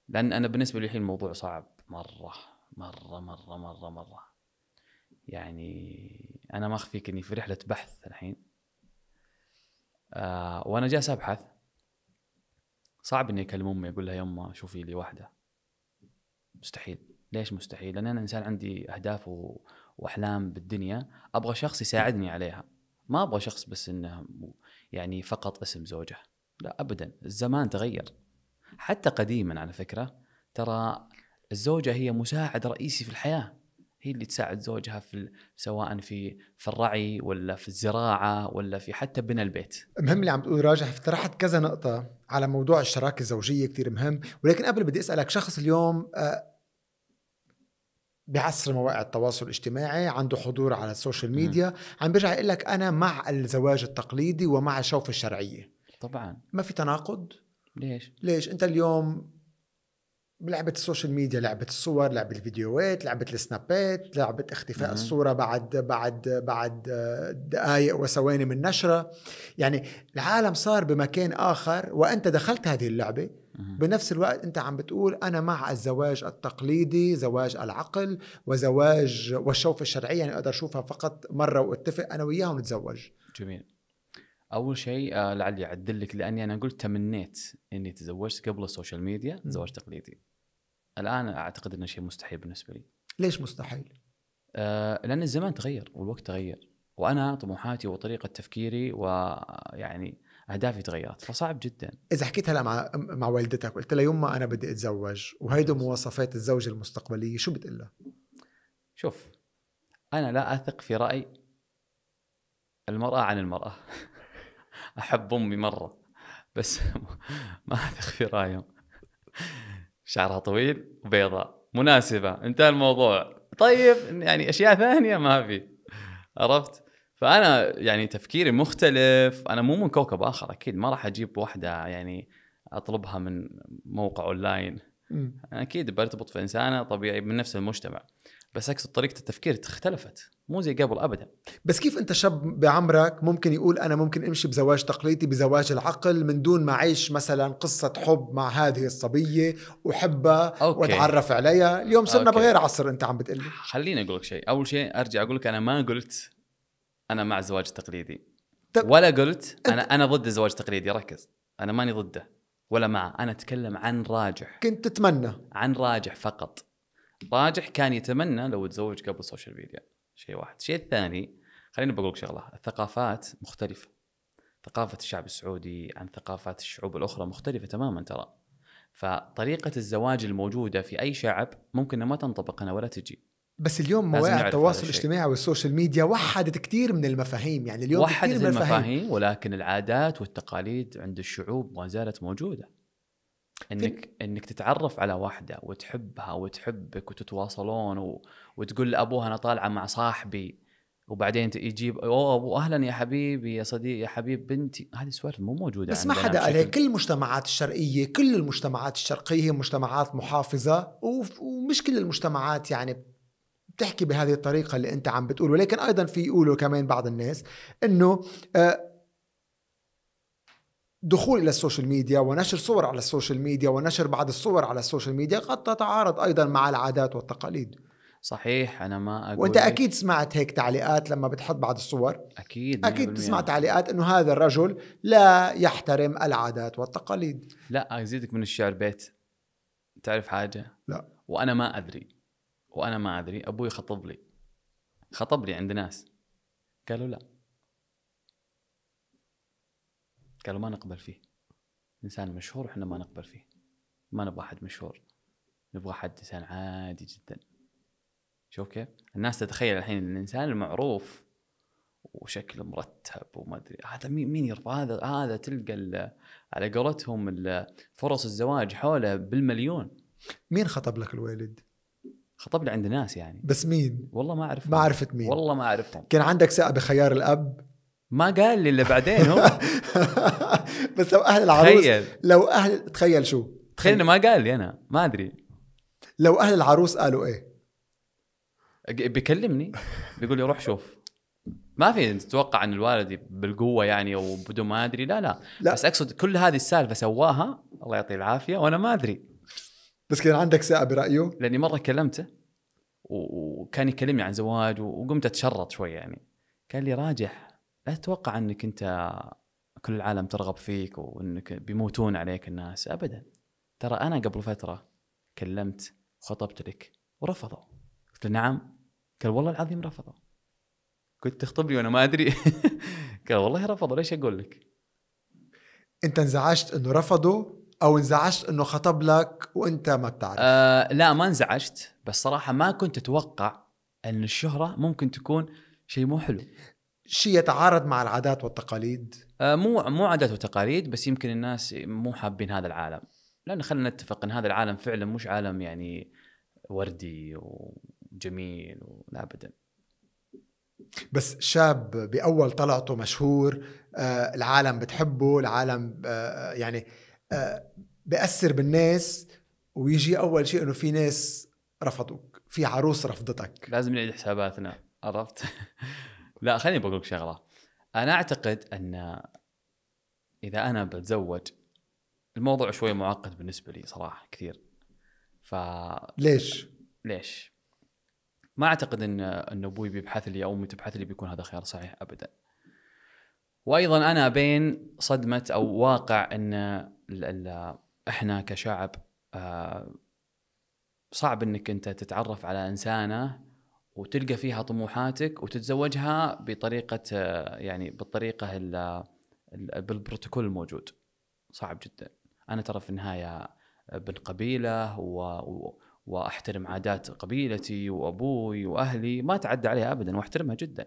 لان انا بالنسبه لي الحين الموضوع صعب مره مرة مرة مرة مرة يعني أنا ما أخفيك إني في رحلة بحث الحين آه وأنا جالس أبحث صعب إني أكلم أمي أقول لها يما شوفي لي واحدة مستحيل ليش مستحيل؟ لأن أنا إنسان عندي أهداف و... وأحلام بالدنيا أبغى شخص يساعدني عليها ما أبغى شخص بس إنه يعني فقط اسم زوجه لا أبدا الزمان تغير حتى قديما على فكرة ترى الزوجه هي مساعد رئيسي في الحياه هي اللي تساعد زوجها في سواء في في الرعي ولا في الزراعه ولا في حتى بناء البيت. مهم اللي عم تقول راجح افترحت كذا نقطه على موضوع الشراكه الزوجيه كثير مهم ولكن قبل بدي اسالك شخص اليوم آه، بعصر مواقع التواصل الاجتماعي عنده حضور على السوشيال ميديا م. عم بيرجع يقول لك انا مع الزواج التقليدي ومع الشوفه الشرعيه طبعا ما في تناقض ليش ليش انت اليوم بلعبة السوشيال ميديا لعبه الصور لعبه الفيديوهات لعبه السنابات لعبه اختفاء مم. الصوره بعد بعد بعد دقائق وثواني من نشرة يعني العالم صار بمكان اخر وانت دخلت هذه اللعبه مم. بنفس الوقت انت عم بتقول انا مع الزواج التقليدي زواج العقل وزواج والشوفه الشرعيه يعني اقدر اشوفها فقط مره واتفق انا وياها ونتزوج جميل اول شيء آه، لعلي لك لاني انا قلت تمنيت اني تزوجت قبل السوشيال ميديا زواج تقليدي الان اعتقد انه شيء مستحيل بالنسبه لي ليش مستحيل؟ آه لان الزمان تغير والوقت تغير وانا طموحاتي وطريقه تفكيري ويعني اهدافي تغيرت فصعب جدا اذا حكيتها مع مع والدتك قلت لها يما انا بدي اتزوج وهيدي مواصفات الزوجه المستقبليه شو بتقول لها؟ شوف انا لا اثق في راي المراه عن المراه احب امي مره بس ما اثق في رايهم شعرها طويل وبيضاء مناسبه انتهى الموضوع طيب يعني اشياء ثانيه ما في عرفت فانا يعني تفكيري مختلف انا مو من كوكب اخر اكيد ما راح اجيب واحده يعني اطلبها من موقع اونلاين اكيد برتبط في انسانه طبيعي من نفس المجتمع بس اقصد طريقه التفكير اختلفت مو زي قبل ابدا بس كيف انت شاب بعمرك ممكن يقول انا ممكن امشي بزواج تقليدي بزواج العقل من دون ما اعيش مثلا قصه حب مع هذه الصبيه واحبها أوكي. واتعرف عليها اليوم صرنا بغير عصر انت عم بتقول خليني اقول لك شيء اول شيء ارجع اقول لك انا ما قلت انا مع الزواج التقليدي طب ولا قلت انا انا ضد الزواج التقليدي ركز انا ماني ضده ولا معه انا اتكلم عن راجح كنت تتمنى عن راجح فقط راجح كان يتمنى لو تزوج قبل السوشيال ميديا شيء واحد الشيء الثاني خليني بقول لك شغله الثقافات مختلفه ثقافه الشعب السعودي عن ثقافات الشعوب الاخرى مختلفه تماما ترى فطريقه الزواج الموجوده في اي شعب ممكن ما تنطبق هنا ولا تجي بس اليوم مواقع التواصل الاجتماعي والسوشيال ميديا وحدت كثير من المفاهيم يعني اليوم وحدت كثير من المفاهيم ولكن العادات والتقاليد عند الشعوب ما زالت موجوده انك انك تتعرف على واحده وتحبها وتحبك وتتواصلون و... وتقول لابوها انا طالعه مع صاحبي وبعدين يجيب اوه ابو اهلا يا حبيبي يا صديقي يا حبيب بنتي هذه سوالف مو موجوده بس ما حدا قالها كل المجتمعات الشرقيه كل المجتمعات الشرقيه هي مجتمعات محافظه ومش كل المجتمعات يعني بتحكي بهذه الطريقه اللي انت عم بتقول ولكن ايضا في يقولوا كمان بعض الناس انه آه دخول الى السوشيال ميديا ونشر صور على السوشيال ميديا ونشر بعض الصور على السوشيال ميديا قد تتعارض ايضا مع العادات والتقاليد صحيح انا ما اقول وانت اكيد سمعت هيك تعليقات لما بتحط بعض الصور اكيد اكيد تسمع تعليقات انه هذا الرجل لا يحترم العادات والتقاليد لا ازيدك من الشعر بيت تعرف حاجه لا وانا ما ادري وانا ما ادري ابوي خطب لي خطب لي عند ناس قالوا لا قالوا ما نقبل فيه انسان مشهور احنا ما نقبل فيه ما نبغى احد مشهور نبغى حد انسان عادي جدا شوف كيف الناس تتخيل الحين الانسان المعروف وشكله مرتب وما ادري هذا مين مين هذا هذا تلقى على قولتهم فرص الزواج حوله بالمليون مين خطب لك الوالد؟ خطب لي عند ناس يعني بس مين؟ والله ما اعرف ما عرفت مين والله ما اعرفهم كان عندك ثقه بخيار الاب ما قال لي اللي بعدين هو بس لو اهل العروس تخيل لو اهل تخيل شو تخيل انه ما قال لي انا ما ادري لو اهل العروس قالوا ايه بيكلمني بيقول لي روح شوف ما في تتوقع ان الوالد بالقوه يعني او بدون ما ادري لا, لا لا بس اقصد كل هذه السالفه سواها الله يعطيه العافيه وانا ما ادري بس كان عندك ساعه برايه لاني مره كلمته وكان يكلمني عن زواج وقمت اتشرط شوي يعني قال لي راجح لا تتوقع انك انت كل العالم ترغب فيك وانك بيموتون عليك الناس ابدا ترى انا قبل فتره كلمت خطبت لك ورفضوا قلت له نعم قال والله العظيم رفضوا كنت تخطب لي وانا ما ادري قال والله رفضوا ليش اقول لك انت انزعجت انه رفضوا او انزعجت انه خطب لك وانت ما بتعرف آه لا ما انزعجت بس صراحه ما كنت اتوقع ان الشهره ممكن تكون شيء مو حلو شيء يتعارض مع العادات والتقاليد آه، مو مو عادات وتقاليد بس يمكن الناس مو حابين هذا العالم لان خلينا نتفق ان هذا العالم فعلا مش عالم يعني وردي وجميل ولا ابدا بس شاب باول طلعته مشهور آه العالم بتحبه العالم آه يعني آه بأثر بالناس ويجي اول شيء انه في ناس رفضوك في عروس رفضتك لازم نعيد حساباتنا عرفت لا خليني بقول لك شغله انا اعتقد ان اذا انا بتزوج الموضوع شوي معقد بالنسبه لي صراحه كثير ف ليش؟ ليش؟ ما اعتقد ان ان ابوي بيبحث لي او امي تبحث لي بيكون هذا خيار صحيح ابدا. وايضا انا بين صدمه او واقع ان احنا كشعب آه، صعب انك انت تتعرف على انسانه وتلقى فيها طموحاتك وتتزوجها بطريقه آه، يعني بالطريقه آه، بالبروتوكول الموجود صعب جدا انا ترى في النهايه ابن آه، قبيله و... واحترم عادات قبيلتي وابوي واهلي ما اتعدى عليها ابدا واحترمها جدا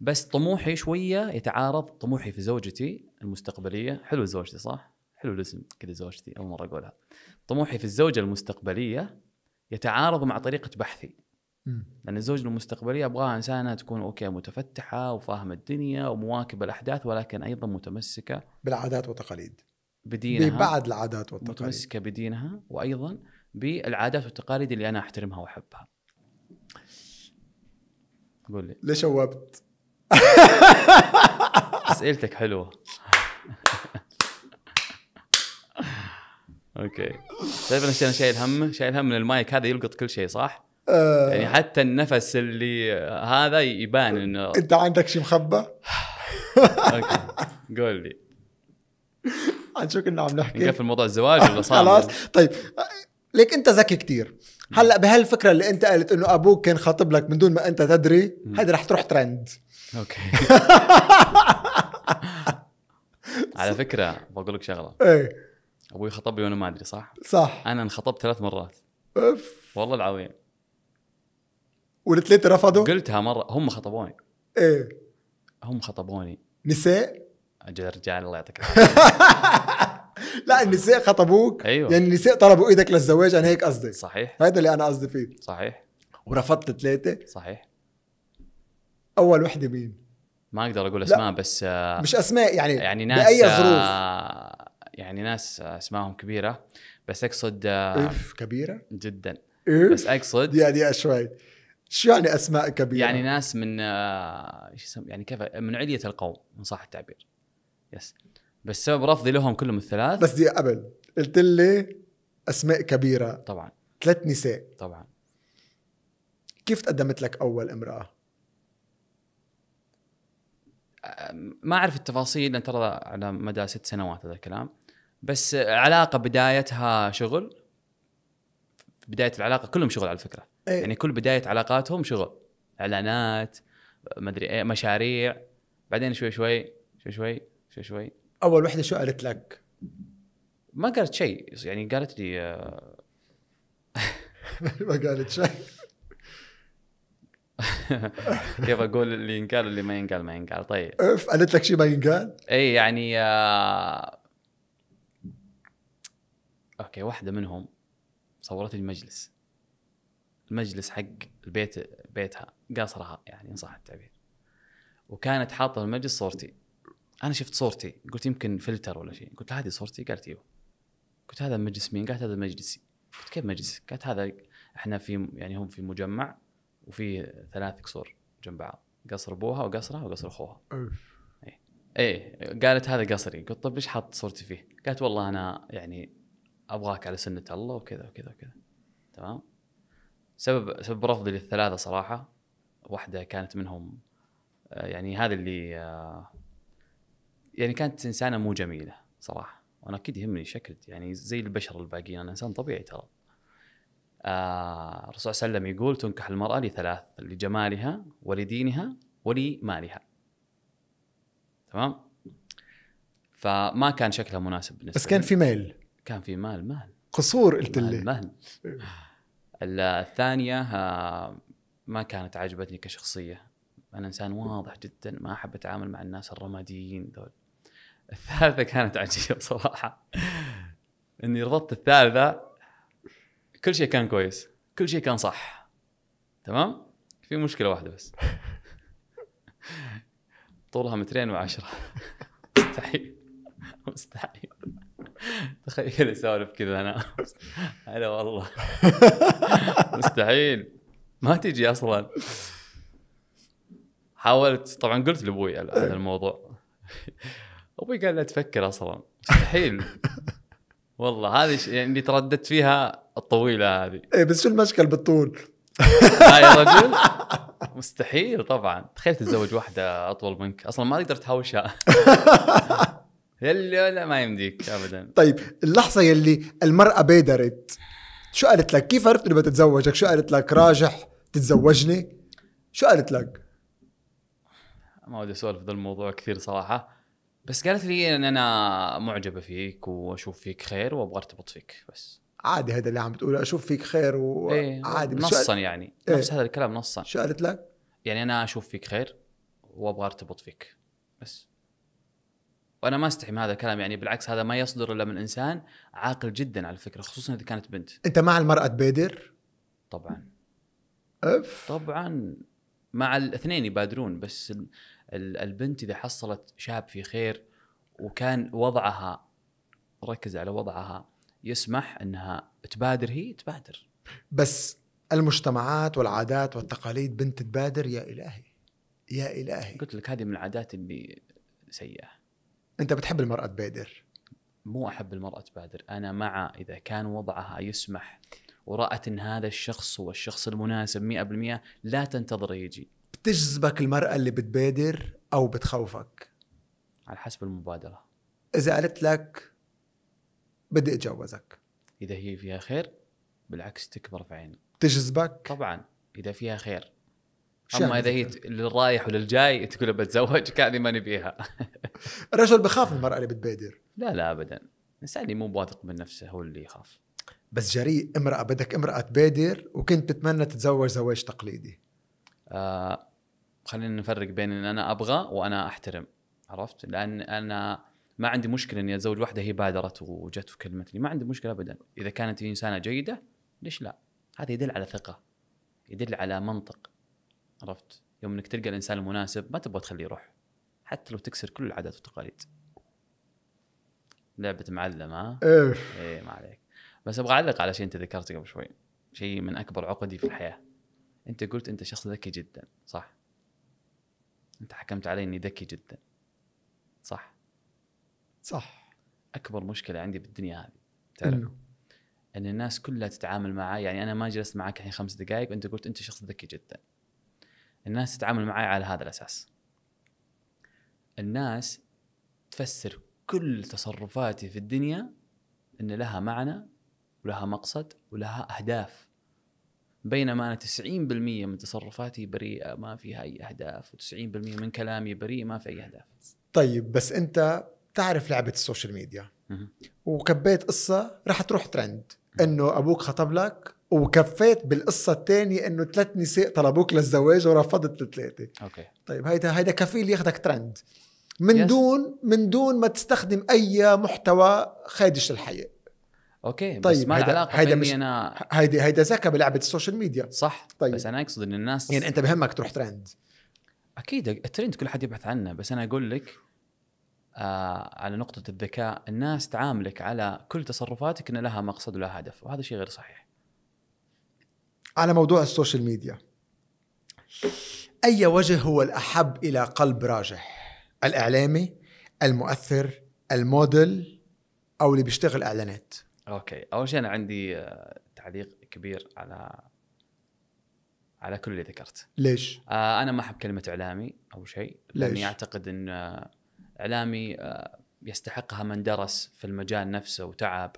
بس طموحي شويه يتعارض طموحي في زوجتي المستقبليه حلو زوجتي صح حلو الاسم كذا زوجتي اول مره اقولها طموحي في الزوجه المستقبليه يتعارض مع طريقه بحثي لان الزوجه المستقبليه ابغاها انسانه تكون اوكي متفتحه وفاهمه الدنيا ومواكبه الاحداث ولكن ايضا متمسكه بالعادات والتقاليد بدينها ببعض العادات والتقاليد متمسكه بدينها وايضا بالعادات والتقاليد اللي انا احترمها واحبها. قول لي ليش شوبت؟ اسئلتك حلوه. اوكي. تعرف انا شايل هم؟ شايل هم من المايك هذا يلقط كل شيء صح؟ آه يعني حتى النفس اللي هذا يبان انه انت عندك شيء مخبى؟ اوكي قول لي عن شو كنا عم نحكي نقفل موضوع الزواج ولا صعب خلاص طيب ليك انت ذكي كتير هلا بهالفكره اللي انت قلت انه ابوك كان خاطب لك من دون ما انت تدري هذه رح تروح ترند اوكي على فكره بقول لك شغله ايه ابوي خطب لي وانا ما ادري صح؟ صح انا انخطبت ثلاث مرات اوف والله العظيم والثلاثه رفضوا قلتها مره هم خطبوني ايه هم خطبوني نساء اجل رجال الله يعطيك لا النساء خطبوك ايوه يعني النساء طلبوا ايدك للزواج انا هيك قصدي صحيح هذا اللي انا قصدي فيه صحيح ورفضت ثلاثه صحيح اول وحده مين ما اقدر اقول اسماء بس آه مش اسماء يعني يعني ناس باي ظروف آه يعني ناس اسمائهم كبيره بس اقصد آه كبيره جدا بس اقصد يعني دقيقه شوي شو يعني اسماء كبيره؟ يعني ناس من ايش آه، يسمى يعني كيف من عليه القوم ان صح التعبير يس بس سبب رفضي لهم كلهم الثلاث بس دي قبل قلت لي اسماء كبيره طبعا ثلاث نساء طبعا كيف تقدمت لك اول امراه؟ آه، ما اعرف التفاصيل لان ترى على مدى ست سنوات هذا الكلام بس علاقه بدايتها شغل بدايه العلاقه كلهم شغل على فكره أي. يعني كل بدايه علاقاتهم شغل اعلانات مدري ايه مشاريع بعدين شوي شوي شوي شوي شوي شوي اول وحده شو قالت لك؟ ما قالت شيء يعني قالت لي آه، ما قالت شيء كيف اقول اللي ينقال واللي ما ينقال ما ينقال طيب اف قالت لك شيء ما ينقال؟ اي يعني آه... اوكي واحده منهم صورت لي مجلس المجلس حق البيت بيتها قصرها يعني ان صح التعبير وكانت حاطه في المجلس صورتي انا شفت صورتي قلت يمكن فلتر ولا شيء قلت هذه صورتي قالت ايوه قلت هذا مجلس مين قالت هذا مجلسي قلت كيف مجلسك قالت هذا احنا في يعني هم في مجمع وفي ثلاث قصور جنب بعض قصر ابوها وقصرها وقصر اخوها إيه. ايه قالت هذا قصري قلت طب ليش حاط صورتي فيه قالت والله انا يعني ابغاك على سنه الله وكذا وكذا وكذا تمام سبب سبب رفضي للثلاثه صراحه واحده كانت منهم آه، يعني هذا اللي آه، يعني كانت انسانه مو جميله صراحه وانا اكيد يهمني شكلت يعني زي البشر الباقيين انا انسان طبيعي ترى آه، الرسول صلى الله عليه وسلم يقول تنكح المراه لثلاث لجمالها ولدينها ولمالها تمام فما كان شكلها مناسب بالنسبه بس كان في ميل كان في مال مال قصور قلت لي مال, مال. الثانيه ما كانت عجبتني كشخصيه انا انسان واضح جدا ما احب اتعامل مع الناس الرماديين ذول الثالثه كانت عجيبه صراحه اني رضت الثالثه كل شيء كان كويس كل شيء كان صح تمام في مشكله واحده بس طولها مترين وعشرة مستحيل مستحيل تخيل اسولف كذا انا هلا والله مستحيل ما تجي اصلا حاولت طبعا قلت لابوي على هذا الموضوع ابوي قال لا تفكر اصلا مستحيل والله هذه يعني اللي ترددت فيها الطويله هذه ايه بس شو المشكل بالطول؟ يا رجل مستحيل طبعا تخيل تتزوج واحده اطول منك اصلا ما تقدر تهاوشها يلي لا ما يمديك ابدا طيب اللحظه يلي المراه بادرت شو قالت لك كيف عرفت انه بتتزوجك شو قالت لك راجح تتزوجني شو قالت لك ما ودي اسولف ذا الموضوع كثير صراحه بس قالت لي ان انا معجبه فيك واشوف فيك خير وابغى ارتبط فيك بس عادي هذا اللي عم بتقوله اشوف فيك خير وعادي ايه نصا يعني ايه نفس هذا الكلام نصا شو قالت لك؟ يعني انا اشوف فيك خير وابغى ارتبط فيك بس وانا ما استحي من هذا الكلام يعني بالعكس هذا ما يصدر الا من انسان عاقل جدا على فكره خصوصا اذا كانت بنت انت مع المراه تبادر؟ طبعا اف طبعا مع الاثنين يبادرون بس البنت اذا حصلت شاب في خير وكان وضعها ركز على وضعها يسمح انها تبادر هي تبادر بس المجتمعات والعادات والتقاليد بنت تبادر يا الهي يا الهي قلت لك هذه من العادات اللي سيئه انت بتحب المراه تبادر مو احب المراه تبادر انا مع اذا كان وضعها يسمح ورأت ان هذا الشخص هو الشخص المناسب 100% لا تنتظر يجي بتجذبك المراه اللي بتبادر او بتخوفك على حسب المبادره اذا قالت لك بدي اتجوزك اذا هي فيها خير بالعكس تكبر في عيني تجذبك طبعا اذا فيها خير اما اذا هي للرايح وللجاي تقول بتزوج كاني ما نبيها الرجل بخاف من المراه اللي بتبادر لا لا ابدا الانسان اللي مو بواثق من نفسه هو اللي يخاف بس جريء امراه بدك امراه تبادر وكنت تتمنى تتزوج زواج تقليدي آه خلينا نفرق بين ان انا ابغى وانا احترم عرفت لان انا ما عندي مشكله اني اتزوج واحده هي بادرت وجت وكلمتني ما عندي مشكله ابدا اذا كانت انسانه جيده ليش لا هذا يدل على ثقه يدل على منطق عرفت يوم انك تلقى الانسان المناسب ما تبغى تخليه يروح حتى لو تكسر كل العادات والتقاليد لعبه معلم ها ايه ما عليك بس ابغى اعلق على شيء انت ذكرته قبل شوي شيء من اكبر عقدي في الحياه انت قلت انت شخص ذكي جدا صح انت حكمت علي اني ذكي جدا صح صح اكبر مشكله عندي بالدنيا هذه تعرف إنه. ان الناس كلها تتعامل معي يعني انا ما جلست معك الحين خمس دقائق وانت قلت انت شخص ذكي جدا الناس تتعامل معي على هذا الاساس الناس تفسر كل تصرفاتي في الدنيا ان لها معنى ولها مقصد ولها اهداف بينما انا 90% من تصرفاتي بريئه ما فيها اي اهداف و90% من كلامي بريء ما في اي اهداف طيب بس انت تعرف لعبه السوشيال ميديا وكبيت قصه راح تروح ترند انه ابوك خطب لك وكفيت بالقصة الثانية انه ثلاث نساء طلبوك للزواج ورفضت الثلاثة اوكي طيب هيدا هيدا كفيل ياخذك ترند من yes. دون من دون ما تستخدم اي محتوى خادش للحياة اوكي طيب بس ما هيدا علاقة هيدا مش انا هيدا هيدا ذكى بلعبه السوشيال ميديا صح طيب بس انا اقصد ان الناس يعني انت بهمك تروح ترند اكيد الترند كل حد يبحث عنه بس انا اقول لك آه على نقطه الذكاء الناس تعاملك على كل تصرفاتك ان لها مقصد ولها هدف وهذا شيء غير صحيح على موضوع السوشيال ميديا أي وجه هو الأحب إلى قلب راجح الإعلامي المؤثر الموديل أو اللي بيشتغل إعلانات أوكي أول شيء أنا عندي آه، تعليق كبير على على كل اللي ذكرت ليش؟ آه أنا ما أحب كلمة إعلامي أو شيء لأني أعتقد أن آه، إعلامي آه، يستحقها من درس في المجال نفسه وتعب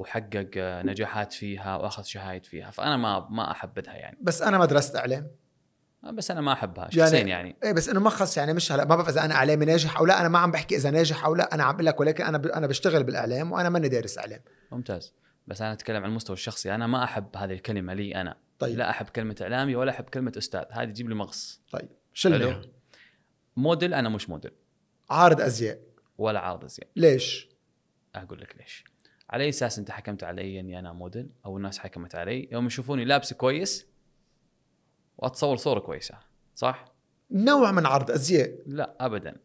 وحقق آه، نجاحات فيها واخذ شهايد فيها فانا ما ما احبذها يعني بس انا ما درست اعلام آه، بس انا ما احبها شخصيا يعني, يعني. ايه بس انه ما خص يعني مش هلا ما بعرف اذا انا اعلامي ناجح او لا انا ما عم بحكي اذا ناجح او لا انا عم بقول لك ولكن انا ب... انا بشتغل بالاعلام وانا ماني دارس اعلام ممتاز بس انا اتكلم عن المستوى الشخصي انا ما احب هذه الكلمه لي انا طيب لا احب كلمه اعلامي ولا احب كلمه استاذ هذه تجيب لي مغص طيب شلنا موديل انا مش موديل عارض ازياء ولا عارض ازياء ليش؟ اقول لك ليش على اي اساس انت حكمت علي اني يعني انا موديل او الناس حكمت علي يوم يشوفوني لابس كويس واتصور صوره كويسه صح؟ نوع من عرض ازياء لا ابدا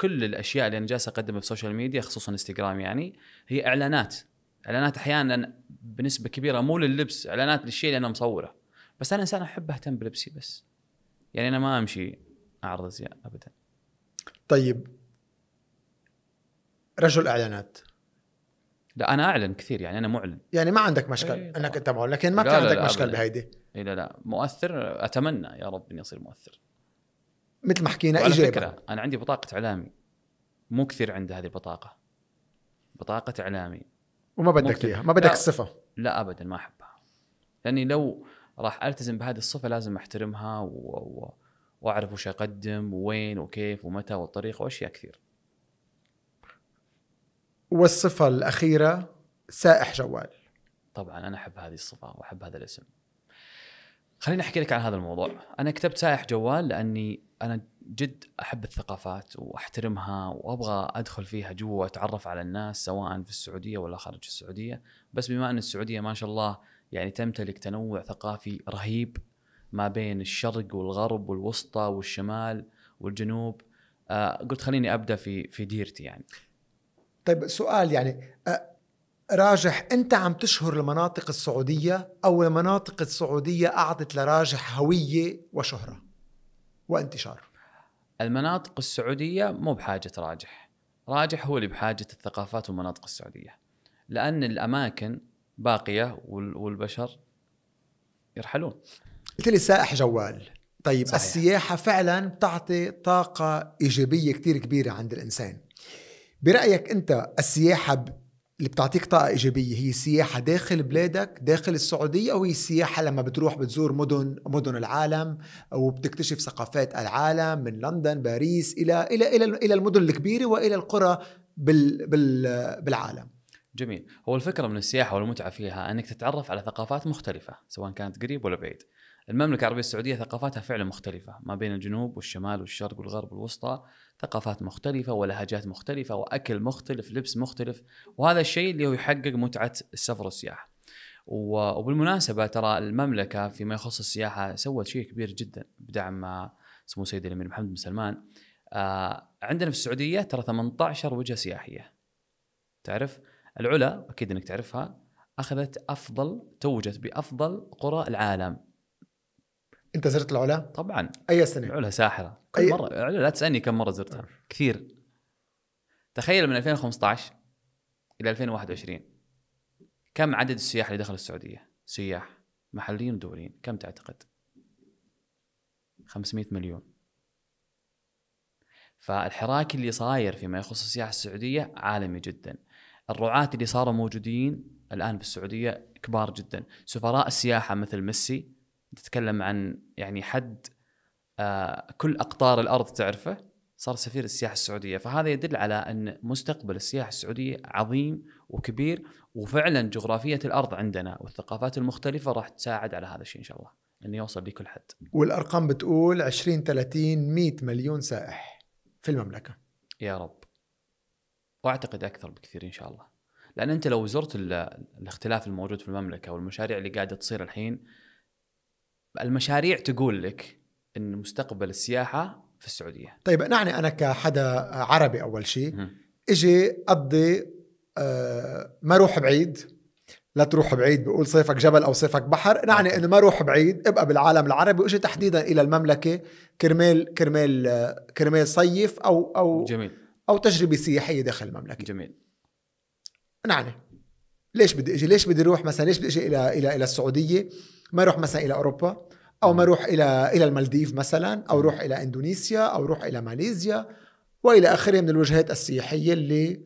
كل الاشياء اللي انا جالس اقدمها في السوشيال ميديا خصوصا انستغرام يعني هي اعلانات اعلانات احيانا بنسبه كبيره مو لللبس اعلانات للشيء اللي انا مصوره بس انا انسان احب اهتم بلبسي بس يعني انا ما امشي اعرض ازياء ابدا طيب رجل اعلانات لا انا اعلن كثير يعني انا معلن يعني ما عندك مشكل إيه انك انت معلن لكن ما كان عندك مشكل بهيدي اي لا لا مؤثر اتمنى يا رب اني اصير مؤثر مثل ما حكينا اجابه فكره انا عندي بطاقه اعلامي مو كثير عندي هذه البطاقه بطاقه اعلامي وما بدك اياها ما بدك الصفه لا ابدا ما احبها لاني لو راح التزم بهذه الصفه لازم احترمها و... و... واعرف وش اقدم ووين وكيف ومتى والطريقه واشياء كثير والصفة الأخيرة سائح جوال طبعا أنا أحب هذه الصفة وأحب هذا الاسم خليني أحكي لك عن هذا الموضوع أنا كتبت سائح جوال لأني أنا جد أحب الثقافات وأحترمها وأبغى أدخل فيها جوا وأتعرف على الناس سواء في السعودية ولا خارج السعودية بس بما أن السعودية ما شاء الله يعني تمتلك تنوع ثقافي رهيب ما بين الشرق والغرب والوسطى والشمال والجنوب آه قلت خليني ابدا في في ديرتي يعني طيب سؤال يعني راجح انت عم تشهر المناطق السعوديه او المناطق السعوديه اعطت لراجح هويه وشهره وانتشار المناطق السعوديه مو بحاجه راجح راجح هو اللي بحاجه الثقافات والمناطق السعوديه لان الاماكن باقيه والبشر يرحلون قلت لي سائح جوال طيب صحيح. السياحه فعلا بتعطي طاقه ايجابيه كثير كبيره عند الانسان برايك انت السياحه اللي بتعطيك طاقة إيجابية هي سياحة داخل بلادك داخل السعودية أو هي سياحة لما بتروح بتزور مدن مدن العالم وبتكتشف ثقافات العالم من لندن باريس إلى إلى إلى إلى المدن الكبيرة وإلى القرى بال بال بالعالم جميل هو الفكرة من السياحة والمتعة فيها أنك تتعرف على ثقافات مختلفة سواء كانت قريب ولا بعيد المملكه العربيه السعوديه ثقافاتها فعلا مختلفه ما بين الجنوب والشمال والشرق والغرب والوسطى ثقافات مختلفه ولهجات مختلفه واكل مختلف لبس مختلف وهذا الشيء اللي هو يحقق متعه السفر والسياحه وبالمناسبه ترى المملكه فيما يخص السياحه سوت شيء كبير جدا بدعم سمو سيد الامير محمد بن سلمان آه، عندنا في السعوديه ترى 18 وجهه سياحيه تعرف العلا اكيد انك تعرفها اخذت افضل توجت بافضل قرى العالم انت زرت العلا؟ طبعا اي سنه؟ العلا ساحره كل أي... مره العلا لا تسالني كم مره زرتها آه. كثير تخيل من 2015 الى 2021 كم عدد السياح اللي دخلوا السعوديه؟ سياح محليين ودوليين كم تعتقد؟ 500 مليون فالحراك اللي صاير فيما يخص السياحه السعوديه عالمي جدا الرعاة اللي صاروا موجودين الان بالسعوديه كبار جدا سفراء السياحه مثل ميسي تتكلم عن يعني حد آه كل اقطار الارض تعرفه صار سفير السياحه السعوديه فهذا يدل على ان مستقبل السياحه السعوديه عظيم وكبير وفعلا جغرافيه الارض عندنا والثقافات المختلفه راح تساعد على هذا الشيء ان شاء الله انه يوصل لكل حد والارقام بتقول 20 30 100 مليون سائح في المملكه يا رب واعتقد اكثر بكثير ان شاء الله لان انت لو زرت الاختلاف الموجود في المملكه والمشاريع اللي قاعده تصير الحين المشاريع تقول لك ان مستقبل السياحه في السعوديه طيب نعني انا كحدا عربي اول شيء اجي اقضي آه، ما اروح بعيد لا تروح بعيد بقول صيفك جبل او صيفك بحر نعني انه ما اروح بعيد ابقى بالعالم العربي واجي تحديدا الى المملكه كرمال كرمال آه، كرمال صيف او او جميل او تجربه سياحيه داخل المملكه جميل نعني ليش بدي اجي ليش بدي اروح مثلا ليش بدي اجي الى الى الى السعوديه ما اروح مثلا الى اوروبا او ما اروح نعم. الى الى المالديف مثلا او اروح نعم. الى اندونيسيا او اروح الى ماليزيا والى اخره من الوجهات السياحيه اللي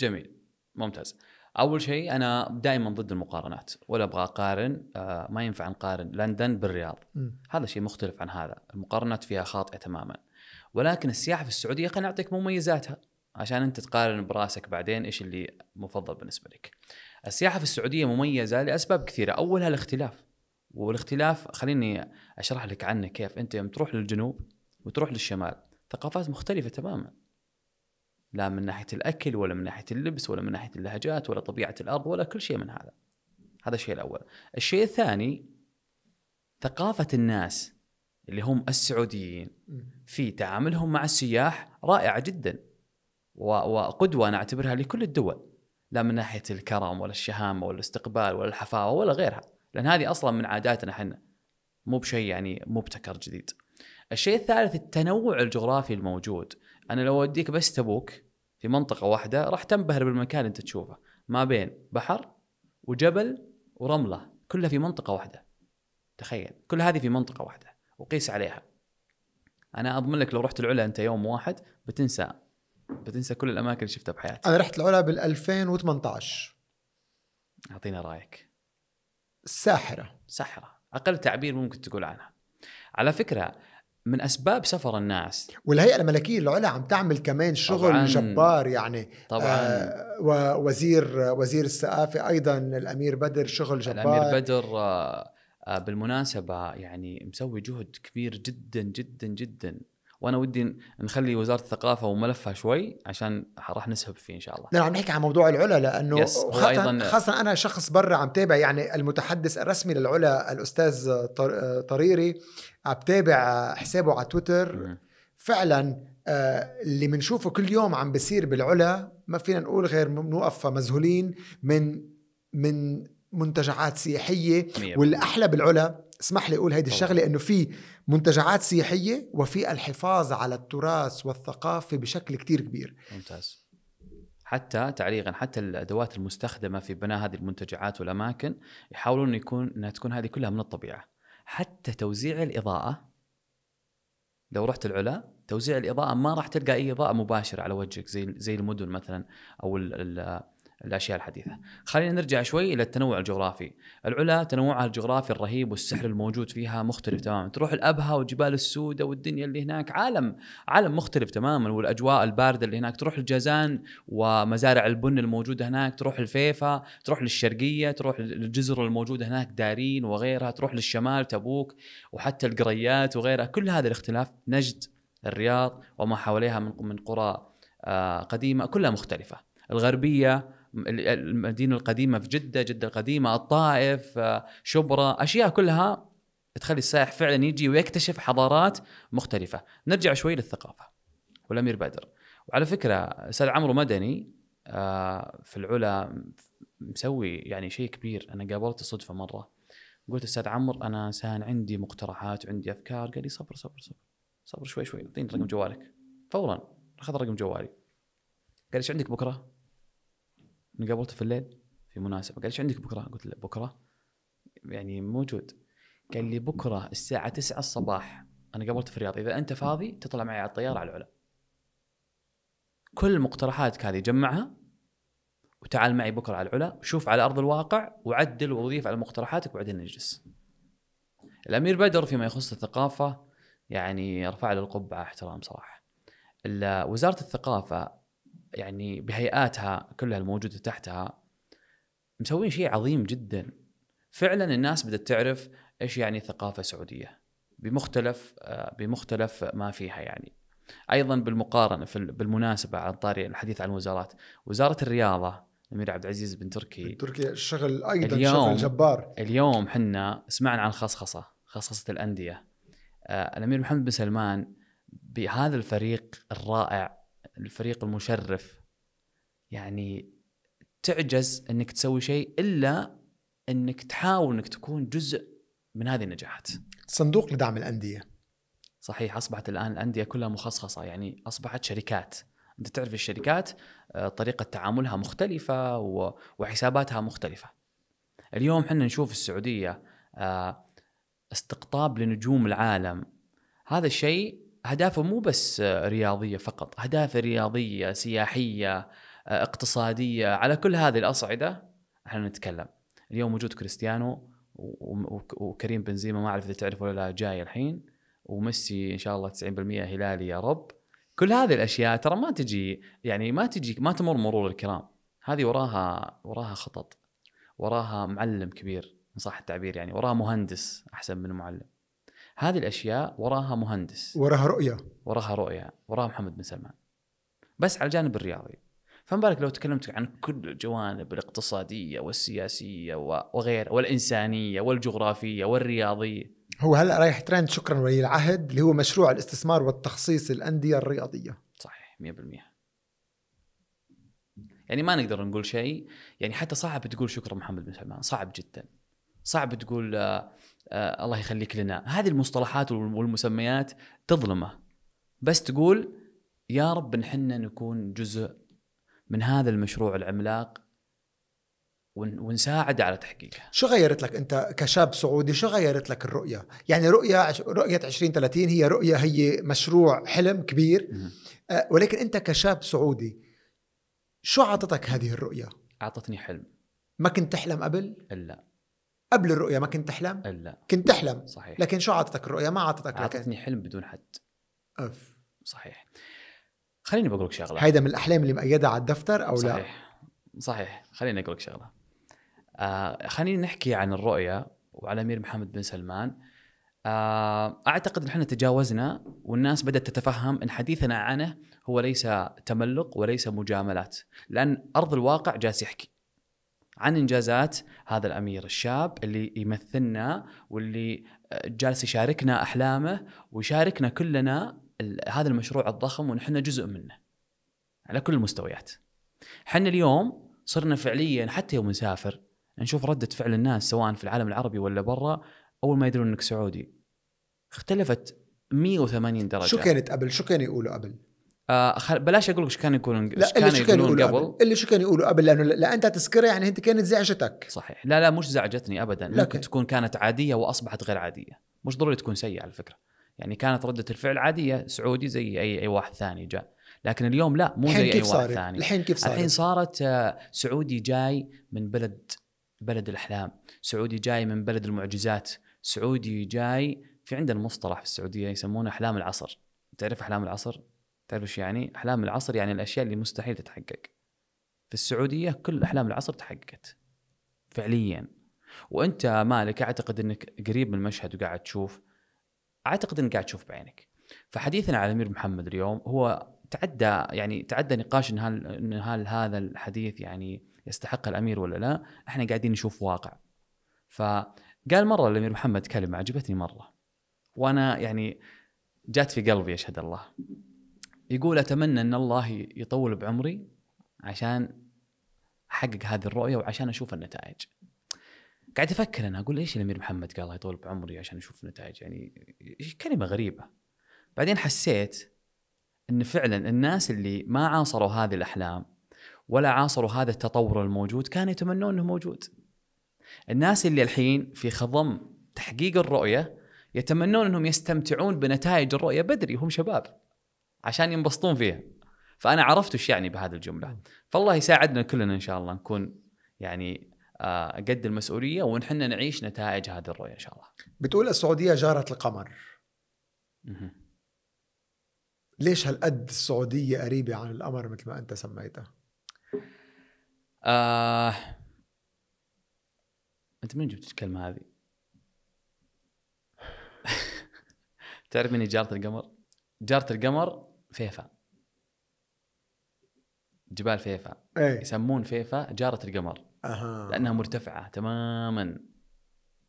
جميل ممتاز اول شيء انا دائما ضد المقارنات ولا ابغى اقارن آه ما ينفع نقارن لندن بالرياض م. هذا شيء مختلف عن هذا المقارنات فيها خاطئه تماما ولكن السياحه في السعوديه خلينا نعطيك مميزاتها عشان انت تقارن براسك بعدين ايش اللي مفضل بالنسبه لك السياحه في السعوديه مميزه لاسباب كثيره اولها الاختلاف والاختلاف خليني اشرح لك عنه كيف انت يوم تروح للجنوب وتروح للشمال ثقافات مختلفه تماما لا من ناحيه الاكل ولا من ناحيه اللبس ولا من ناحيه اللهجات ولا طبيعه الارض ولا كل شيء من هذا هذا الشيء الاول الشيء الثاني ثقافه الناس اللي هم السعوديين في تعاملهم مع السياح رائعه جدا وقدوه انا اعتبرها لكل الدول لا من ناحيه الكرم ولا الشهامه ولا الاستقبال ولا الحفاوه ولا غيرها لان هذه اصلا من عاداتنا احنا مو بشيء يعني مبتكر جديد الشيء الثالث التنوع الجغرافي الموجود انا لو اوديك بس تبوك في منطقه واحده راح تنبهر بالمكان اللي انت تشوفه ما بين بحر وجبل ورمله كلها في منطقه واحده تخيل كل هذه في منطقه واحده وقيس عليها انا اضمن لك لو رحت العلا انت يوم واحد بتنسى بتنسى كل الاماكن اللي شفتها بحياتك انا رحت العلا بال 2018 اعطينا رايك ساحره ساحره اقل تعبير ممكن تقول عنها على فكره من اسباب سفر الناس والهيئه الملكيه العلا عم تعمل كمان شغل طبعاً جبار يعني طبعا آه ووزير وزير الثقافه ايضا الامير بدر شغل جبار الامير بدر آه, آه، بالمناسبه يعني مسوي جهد كبير جدا جدا جدا وانا ودي نخلي وزاره الثقافه وملفها شوي عشان راح نسهب فيه ان شاء الله. لا نعم، عم نحكي عن موضوع العلا لانه yes. خاصة, خاصه انا شخص برا عم تابع يعني المتحدث الرسمي للعلا الاستاذ طريري عم تابع حسابه على تويتر فعلا آه، اللي بنشوفه كل يوم عم بيصير بالعلا ما فينا نقول غير بنوقف مذهولين من من منتجعات سياحيه والاحلى بالعلا اسمح لي اقول هيدي الشغله انه في منتجعات سياحيه وفي الحفاظ على التراث والثقافه بشكل كتير كبير ممتاز حتى تعليقا حتى الادوات المستخدمه في بناء هذه المنتجعات والاماكن يحاولون انه يكون انها تكون هذه كلها من الطبيعه حتى توزيع الاضاءه لو رحت العلا توزيع الاضاءه ما راح تلقى اي اضاءه مباشره على وجهك زي زي المدن مثلا او ال ال الاشياء الحديثه. خلينا نرجع شوي الى التنوع الجغرافي. العلا تنوعها الجغرافي الرهيب والسحر الموجود فيها مختلف تماما، تروح الابها والجبال السوداء والدنيا اللي هناك عالم عالم مختلف تماما والاجواء البارده اللي هناك، تروح الجازان ومزارع البن الموجوده هناك، تروح الفيفا، تروح للشرقيه، تروح للجزر الموجوده هناك دارين وغيرها، تروح للشمال تبوك وحتى القريات وغيرها، كل هذا الاختلاف نجد الرياض وما حواليها من من قرى آه، قديمه كلها مختلفه. الغربيه المدينه القديمه في جده جده القديمه الطائف آه، شبرا اشياء كلها تخلي السائح فعلا يجي ويكتشف حضارات مختلفه نرجع شوي للثقافه والامير بدر وعلى فكره استاذ عمرو مدني آه، في العلا مسوي يعني شيء كبير انا قابلته صدفه مره قلت استاذ عمرو انا انسان عندي مقترحات وعندي افكار قال لي صبر صبر صبر صبر شوي شوي اعطيني رقم جوالك فورا اخذ رقم جوالي قال ايش عندك بكره؟ قابلته في الليل في مناسبه قال ايش عندك بكره؟ قلت له بكره يعني موجود قال لي بكره الساعه 9 الصباح انا قابلته في الرياض اذا انت فاضي تطلع معي على الطياره على العلا كل مقترحاتك هذه جمعها وتعال معي بكره على العلا شوف على ارض الواقع وعدل وضيف على مقترحاتك وبعدين نجلس الامير بدر فيما يخص الثقافه يعني رفع له القبعه احترام صراحه وزاره الثقافه يعني بهيئاتها كلها الموجوده تحتها مسوين شيء عظيم جدا فعلا الناس بدات تعرف ايش يعني ثقافه سعوديه بمختلف آه، بمختلف ما فيها يعني ايضا بالمقارنه في بالمناسبه عن طاري الحديث عن الوزارات وزاره الرياضه الامير عبد العزيز بن تركي تركي شغل ايضا اليوم شغل جبار اليوم حنا سمعنا عن خصخصه خصخصه الانديه آه، الامير محمد بن سلمان بهذا الفريق الرائع الفريق المشرف يعني تعجز انك تسوي شيء الا انك تحاول انك تكون جزء من هذه النجاحات. صندوق لدعم الانديه. صحيح اصبحت الان الانديه كلها مخصصه يعني اصبحت شركات. انت تعرف الشركات آه، طريقه تعاملها مختلفه وحساباتها مختلفه. اليوم احنا نشوف السعوديه آه، استقطاب لنجوم العالم هذا الشيء اهدافه مو بس رياضيه فقط، اهدافه رياضيه، سياحيه، آه، اقتصاديه، على كل هذه الاصعده احنا نتكلم. اليوم وجود كريستيانو وكريم بنزيما ما اعرف اذا تعرفه ولا لا جاي الحين وميسي ان شاء الله 90% هلالي يا رب. كل هذه الاشياء ترى ما تجي يعني ما تجي ما تمر مرور الكرام. هذه وراها وراها خطط. وراها معلم كبير ان صح التعبير يعني وراها مهندس احسن من معلم. هذه الاشياء وراها مهندس وراها رؤيه وراها رؤيه وراها محمد بن سلمان بس على الجانب الرياضي فما بالك لو تكلمت عن كل الجوانب الاقتصاديه والسياسيه وغير والانسانيه والجغرافيه والرياضيه هو هلا رايح ترند شكرا ولي العهد اللي هو مشروع الاستثمار والتخصيص الانديه الرياضيه صحيح 100% يعني ما نقدر نقول شيء يعني حتى صعب تقول شكرا محمد بن سلمان صعب جدا صعب تقول آه، آه الله يخليك لنا هذه المصطلحات والمسميات تظلمه بس تقول يا رب نحن نكون جزء من هذا المشروع العملاق ونساعد على تحقيقه شو غيرت لك انت كشاب سعودي شو غيرت لك الرؤيه يعني رؤيه رؤيه 2030 هي رؤيه هي مشروع حلم كبير آه، ولكن انت كشاب سعودي شو اعطتك هذه الرؤيه اعطتني حلم ما كنت تحلم قبل الا قبل الرؤيه ما كنت تحلم؟ لا كنت تحلم صحيح لكن شو عطتك الرؤيه؟ ما عطتك اعطتني حلم بدون حد اف صحيح خليني بقول لك شغله هيدا من الاحلام اللي مقيدها على الدفتر او صحيح. لا؟ صحيح صحيح خليني اقول لك شغله آه خلينا نحكي عن الرؤيه وعلى امير محمد بن سلمان آه اعتقد ان احنا تجاوزنا والناس بدات تتفهم ان حديثنا عنه هو ليس تملق وليس مجاملات لان ارض الواقع جالس يحكي عن انجازات هذا الامير الشاب اللي يمثلنا واللي آه، جالس يشاركنا احلامه ويشاركنا كلنا هذا المشروع الضخم ونحن جزء منه على كل المستويات حنا اليوم صرنا فعليا حتى يوم نسافر نشوف ردة فعل الناس سواء في العالم العربي ولا برا أول ما يدرون أنك سعودي اختلفت 180 درجة شو كانت قبل شو كانوا يقولوا قبل آه خل... بلاش اقول لك ايش كانوا يقولون لا ايش كانوا يقولون قبل اللي شو كانوا يقولوا قبل لانه لا انت تذكرها يعني انت كانت زعجتك صحيح لا لا مش زعجتني ابدا لكن. ممكن تكون كانت عاديه واصبحت غير عاديه مش ضروري تكون سيئه على فكره يعني كانت رده الفعل عاديه سعودي زي اي اي واحد ثاني جاء لكن اليوم لا مو زي اي واحد ثاني الحين كيف صارت؟ الحين صارت آه، سعودي جاي من بلد بلد الاحلام سعودي جاي من بلد المعجزات سعودي جاي في عندنا مصطلح في السعوديه يسمونه احلام العصر تعرف احلام العصر تعرف ايش يعني؟ احلام العصر يعني الاشياء اللي مستحيل تتحقق. في السعوديه كل احلام العصر تحققت. فعليا. وانت مالك اعتقد انك قريب من المشهد وقاعد تشوف اعتقد انك قاعد تشوف بعينك. فحديثنا على الامير محمد اليوم هو تعدى يعني تعدى نقاش ان هل ان هل هذا الحديث يعني يستحق الامير ولا لا، احنا قاعدين نشوف واقع. فقال مره الامير محمد كلمه عجبتني مره. وانا يعني جات في قلبي اشهد الله. يقول اتمنى ان الله يطول بعمري عشان احقق هذه الرؤيه وعشان اشوف النتائج. قاعد افكر انا اقول ايش الامير محمد قال الله يطول بعمري عشان اشوف النتائج يعني كلمه غريبه. بعدين حسيت ان فعلا الناس اللي ما عاصروا هذه الاحلام ولا عاصروا هذا التطور الموجود كانوا يتمنون انه موجود. الناس اللي الحين في خضم تحقيق الرؤيه يتمنون انهم يستمتعون بنتائج الرؤيه بدري وهم شباب. عشان ينبسطون فيها فانا عرفت ايش يعني بهذه الجمله فالله يساعدنا كلنا ان شاء الله نكون يعني آه، قد المسؤوليه ونحن نعيش نتائج هذه الرؤيه ان شاء الله بتقول السعوديه جاره القمر ليش هالقد السعوديه قريبه عن القمر مثل ما انت سميتها آه... انت من جبت الكلمه هذه تعرف من جاره القمر جاره القمر فيفا جبال فيفا أي. يسمون فيفا جارة القمر أها. لأنها مرتفعة تماما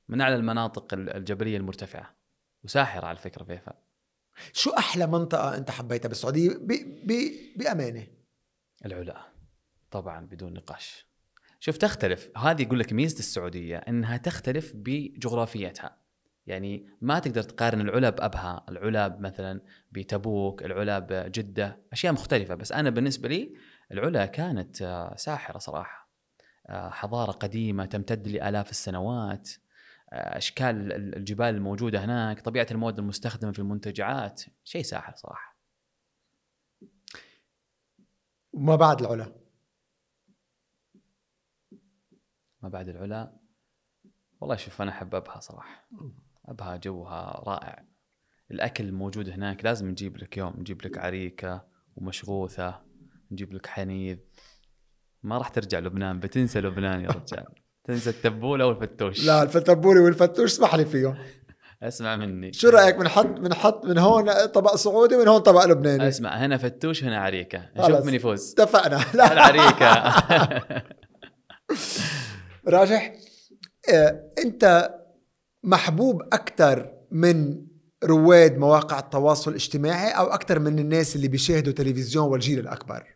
من أعلى المناطق الجبلية المرتفعة وساحرة على فكرة فيفا شو أحلى منطقة أنت حبيتها بالسعودية بي بي بأمانة العلا طبعا بدون نقاش شوف تختلف هذه يقول لك ميزة السعودية أنها تختلف بجغرافيتها يعني ما تقدر تقارن العلا بأبها العلا مثلا بتبوك العلا بجدة أشياء مختلفة بس أنا بالنسبة لي العلا كانت آه، ساحرة صراحة آه، حضارة قديمة تمتد لآلاف السنوات آه، أشكال الجبال الموجودة هناك طبيعة المواد المستخدمة في المنتجعات شيء ساحر صراحة وما بعد العلا ما بعد العلا والله شوف أنا أحب أبها صراحة ابها جوها رائع الاكل الموجود هناك لازم نجيب لك يوم نجيب لك عريكه ومشغوثه نجيب لك حنيذ ما راح ترجع لبنان بتنسى لبنان يا رجال تنسى التبوله والفتوش لا التبوله والفتوش اسمح لي فيهم اسمع مني شو رايك بنحط بنحط من هون طبق سعودي ومن هون طبق لبناني اسمع هنا فتوش هنا عريكه نشوف من يفوز اتفقنا لا العريكه راجح إيه، انت محبوب أكثر من رواد مواقع التواصل الاجتماعي أو أكثر من الناس اللي بيشاهدوا تلفزيون والجيل الأكبر؟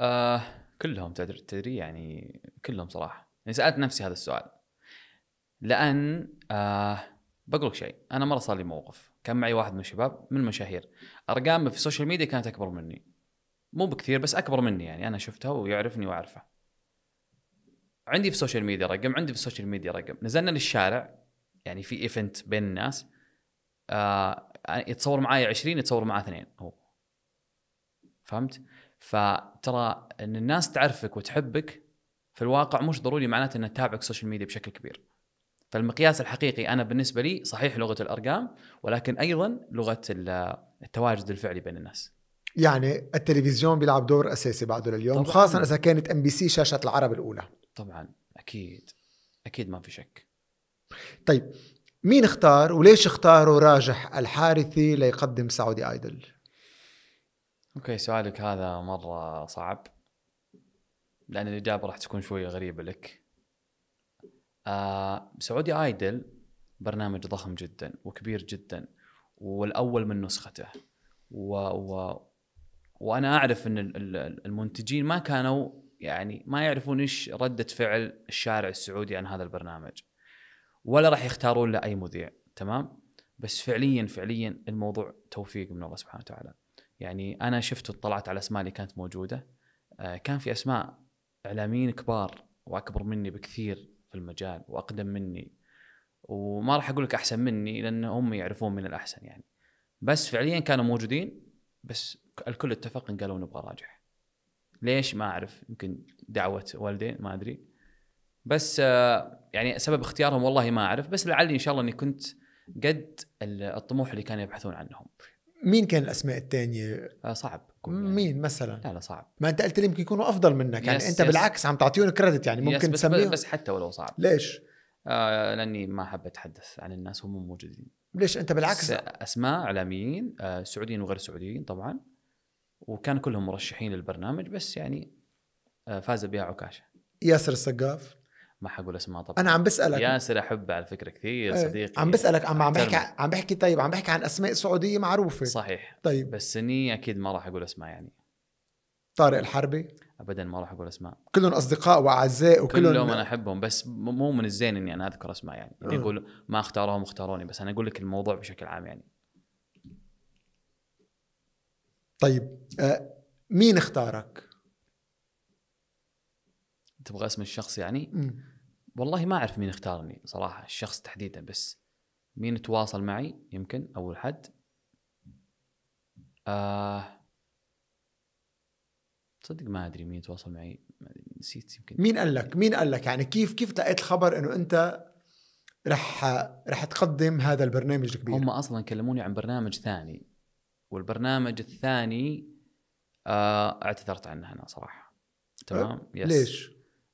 آه كلهم تدري يعني كلهم صراحة يعني سألت نفسي هذا السؤال لأن آه بقول لك شيء أنا مرة صار لي موقف كان معي واحد من الشباب من المشاهير أرقامه في السوشيال ميديا كانت أكبر مني مو بكثير بس أكبر مني يعني أنا شفتها ويعرفني وأعرفه عندي في السوشيال ميديا رقم عندي في السوشيال ميديا رقم نزلنا للشارع يعني في ايفنت بين الناس آه يعني يتصور معايا 20 يتصور معاه اثنين هو فهمت؟ فترى ان الناس تعرفك وتحبك في الواقع مش ضروري معناته انها تتابعك السوشيال ميديا بشكل كبير. فالمقياس الحقيقي انا بالنسبه لي صحيح لغه الارقام ولكن ايضا لغه التواجد الفعلي بين الناس. يعني التلفزيون بيلعب دور اساسي بعده لليوم خاصه اذا كانت ام بي سي شاشه العرب الاولى. طبعا اكيد اكيد ما في شك طيب مين اختار وليش اختاروا راجح الحارثي ليقدم سعودي ايدل؟ اوكي سؤالك هذا مره صعب لان الاجابه راح تكون شويه غريبه لك. آه سعودي ايدل برنامج ضخم جدا وكبير جدا والاول من نسخته و... و... وانا اعرف ان المنتجين ما كانوا يعني ما يعرفون ايش رده فعل الشارع السعودي عن هذا البرنامج ولا راح يختارون له اي مذيع تمام بس فعليا فعليا الموضوع توفيق من الله سبحانه وتعالى يعني انا شفت وطلعت على اسماء اللي كانت موجوده آه، كان في اسماء اعلاميين كبار واكبر مني بكثير في المجال واقدم مني وما راح اقول لك احسن مني لان هم يعرفون من الاحسن يعني بس فعليا كانوا موجودين بس الكل اتفق ان قالوا نبغى راجح ليش ما اعرف يمكن دعوه والدين ما ادري بس آه، يعني سبب اختيارهم والله ما اعرف بس لعلي ان شاء الله اني كنت قد الطموح اللي كانوا يبحثون عنهم مين كان الاسماء الثانيه آه، صعب يعني. مين مثلا لا لا صعب ما انت قلت لي يمكن يكونوا افضل منك يعني انت يس بالعكس عم تعطيهم كريدت يعني ممكن بس تسميهم بس حتى ولو صعب ليش آه لاني ما حاب اتحدث عن الناس هم موجودين ليش انت بالعكس اسماء اعلاميين آه سعوديين وغير سعوديين طبعا وكان كلهم مرشحين للبرنامج بس يعني آه، فاز بها عكاشه ياسر السقاف ما حقول اسماء طبعا انا عم بسالك ياسر احبه على فكره كثير إيه، صديقي عم بسالك عم عم بحكي عم بحكي طيب عم بحكي عن اسماء سعوديه معروفه صحيح طيب بس اني اكيد ما راح اقول اسماء يعني طارق الحربي ابدا ما راح اقول اسماء كلهم اصدقاء واعزاء وكلهم كلهم انا احبهم بس مو من الزين اني انا اذكر اسماء يعني اللي يقول ما اختاروهم اختاروني بس انا اقول لك الموضوع بشكل عام يعني طيب آه، مين اختارك؟ تبغى اسم الشخص يعني؟ م. والله ما اعرف مين اختارني صراحه الشخص تحديدا بس مين تواصل معي يمكن اول حد آه صدق ما ادري مين تواصل معي نسيت يمكن مين قال لك مين قال لك يعني كيف كيف لقيت الخبر انه انت رح رح تقدم هذا البرنامج الكبير هم اصلا كلموني عن برنامج ثاني والبرنامج الثاني آه اعتذرت عنه انا صراحه أه؟ تمام أه؟ يس ليش؟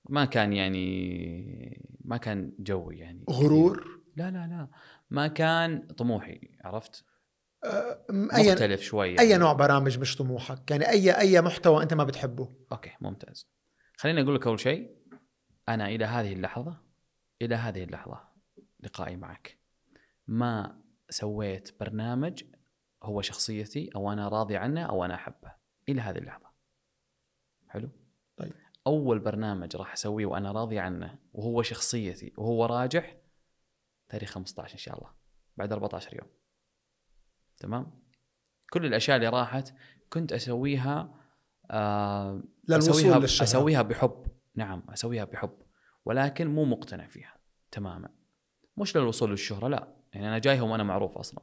ما كان يعني ما كان جوي يعني غرور؟ لا لا لا ما كان طموحي عرفت؟ أه أي مختلف شوي يعني. اي نوع برامج مش طموحك؟ يعني اي اي محتوى انت ما بتحبه؟ اوكي ممتاز خليني اقول لك اول شيء انا الى هذه اللحظه الى هذه اللحظه لقائي معك ما سويت برنامج هو شخصيتي او انا راضي عنه او انا احبه الى هذه اللحظه حلو طيب اول برنامج راح اسويه وانا راضي عنه وهو شخصيتي وهو راجح تاريخ 15 ان شاء الله بعد 14 يوم تمام كل الاشياء اللي راحت كنت اسويها آه اسويها للشهر. اسويها بحب نعم اسويها بحب ولكن مو مقتنع فيها تماما مش للوصول للشهره لا يعني انا جايهم وانا معروف اصلا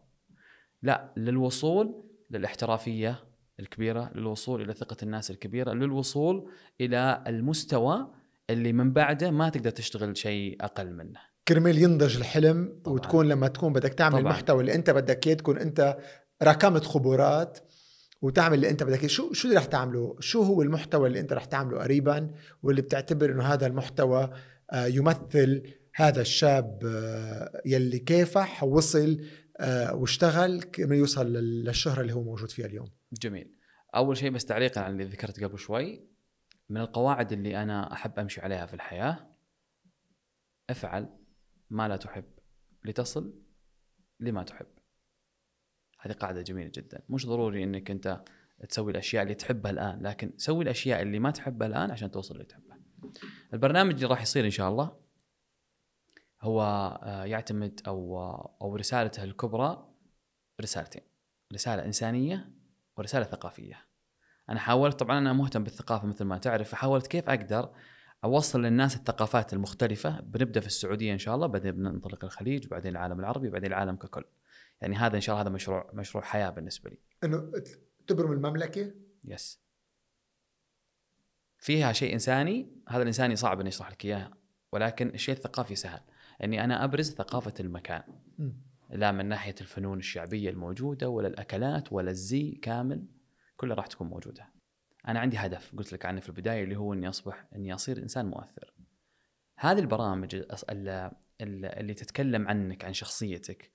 لا للوصول للاحترافيه الكبيره للوصول الى ثقه الناس الكبيره للوصول الى المستوى اللي من بعده ما تقدر تشتغل شيء اقل منه كرمال ينضج الحلم طبعًا. وتكون لما تكون بدك تعمل طبعًا. المحتوى اللي انت بدك اياه تكون انت راكمت خبرات وتعمل اللي انت بدك اياه شو شو اللي رح تعمله شو هو المحتوى اللي انت رح تعمله قريبا واللي بتعتبر انه هذا المحتوى آه، يمثل هذا الشاب آه، يلي كافح وصل آه، واشتغل كما يوصل للشهره اللي هو موجود فيها اليوم جميل اول شيء بس تعليقا على اللي ذكرت قبل شوي من القواعد اللي انا احب امشي عليها في الحياه افعل ما لا تحب لتصل لما تحب هذه قاعده جميله جدا مش ضروري انك انت تسوي الاشياء اللي تحبها الان لكن سوي الاشياء اللي ما تحبها الان عشان توصل اللي تحبها البرنامج اللي راح يصير ان شاء الله هو آه، يعتمد او آه، او رسالته الكبرى رسالتين رساله انسانيه ورساله ثقافيه انا حاولت طبعا انا مهتم بالثقافه مثل ما تعرف فحاولت كيف اقدر اوصل للناس الثقافات المختلفه بنبدا في السعوديه ان شاء الله بعدين بننطلق الخليج وبعدين العالم العربي وبعدين العالم ككل يعني هذا ان شاء الله هذا مشروع مشروع حياه بالنسبه لي انه تبرم المملكه يس فيها شيء انساني هذا الانساني صعب اني اشرح لك اياه ولكن الشيء الثقافي سهل اني انا ابرز ثقافه المكان لا من ناحيه الفنون الشعبيه الموجوده ولا الاكلات ولا الزي كامل كلها راح تكون موجوده انا عندي هدف قلت لك عنه في البدايه اللي هو اني اصبح اني اصير انسان مؤثر هذه البرامج اللي تتكلم عنك عن شخصيتك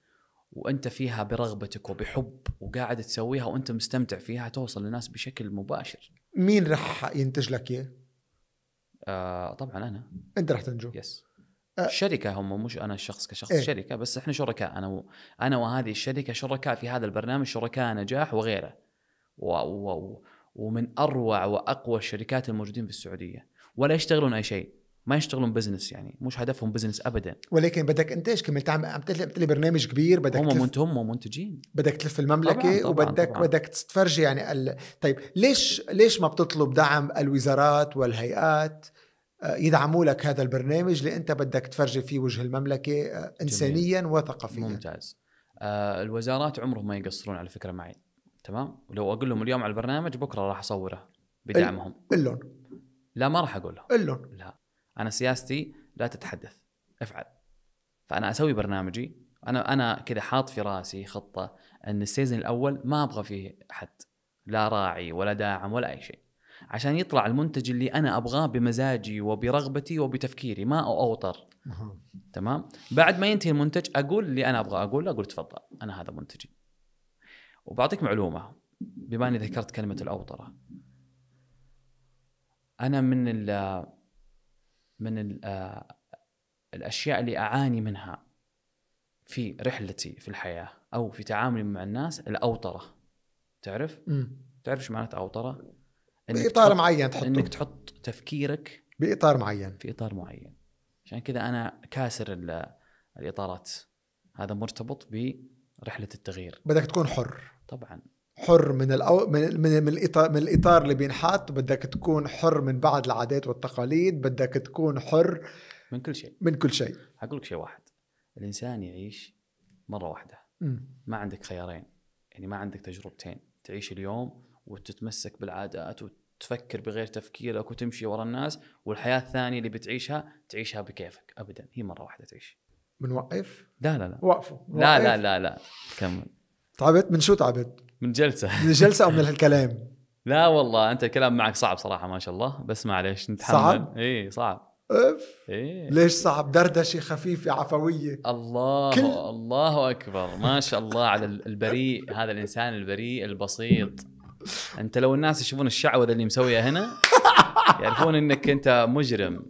وانت فيها برغبتك وبحب وقاعد تسويها وانت مستمتع فيها توصل للناس بشكل مباشر مين راح ينتج لك اياه آه، طبعا انا انت راح تنجو يس شركة هم مش أنا الشخص كشخص إيه؟ شركة بس إحنا شركاء أنا و... أنا وهذه الشركة شركاء في هذا البرنامج شركاء نجاح وغيره و... و... ومن أروع وأقوى الشركات الموجودين في السعودية ولا يشتغلون أي شيء ما يشتغلون بزنس يعني مش هدفهم بزنس ابدا ولكن بدك انت ايش كملت عم عم تلي برنامج كبير بدك هم تلف منت هم منتجين بدك تلف المملكه طبعاً طبعاً وبدك طبعاً. بدك تفرجي يعني ال... طيب ليش ليش ما بتطلب دعم الوزارات والهيئات آه، يدعموا لك هذا البرنامج اللي انت بدك تفرجي فيه وجه المملكه آه، انسانيا جميل. وثقافيا ممتاز آه الوزارات عمرهم ما يقصرون على فكره معي تمام ولو اقول لهم اليوم على البرنامج بكره راح اصوره بدعمهم قل لا ما راح اقول لهم قل لا انا سياستي لا تتحدث افعل فانا اسوي برنامجي انا انا كذا حاط في راسي خطه ان السيزون الاول ما ابغى فيه احد لا راعي ولا داعم ولا اي شيء عشان يطلع المنتج اللي انا ابغاه بمزاجي وبرغبتي وبتفكيري ما اوطر تمام بعد ما ينتهي المنتج اقول اللي انا ابغى اقول اقول تفضل انا هذا منتجي وبعطيك معلومه بما اني ذكرت كلمه الاوطره انا من ال من ال الاشياء اللي اعاني منها في رحلتي في الحياه او في تعاملي مع الناس الاوطره تعرف؟ م. تعرف ايش معناته اوتره؟ باطار معين تحطه انك تحط تفكيرك باطار معين في اطار معين عشان كذا انا كاسر الاطارات هذا مرتبط برحله التغيير بدك تكون حر طبعا حر من الأو... من من, من الاطار من الاطار اللي بينحط بدك تكون حر من بعض العادات والتقاليد بدك تكون حر من كل شيء من كل شيء اقول لك شيء واحد الانسان يعيش مره واحده م. ما عندك خيارين يعني ما عندك تجربتين تعيش اليوم وتتمسك بالعادات وت... تفكر بغير تفكيرك وتمشي ورا الناس والحياه الثانيه اللي بتعيشها تعيشها بكيفك ابدا هي مره واحده تعيش بنوقف؟ لا لا لا وقفوا لا لا لا لا كمل تعبت من شو تعبت؟ من جلسه من جلسه او من الكلام؟ لا والله انت الكلام معك صعب صراحه ما شاء الله بس معلش نتحمل صعب؟ إيه صعب اف إيه؟ ليش صعب دردشه خفيفه عفويه الله كل... الله اكبر ما شاء الله على البريء هذا الانسان البريء البسيط انت لو الناس يشوفون الشعوذه اللي مسويها هنا يعرفون انك انت مجرم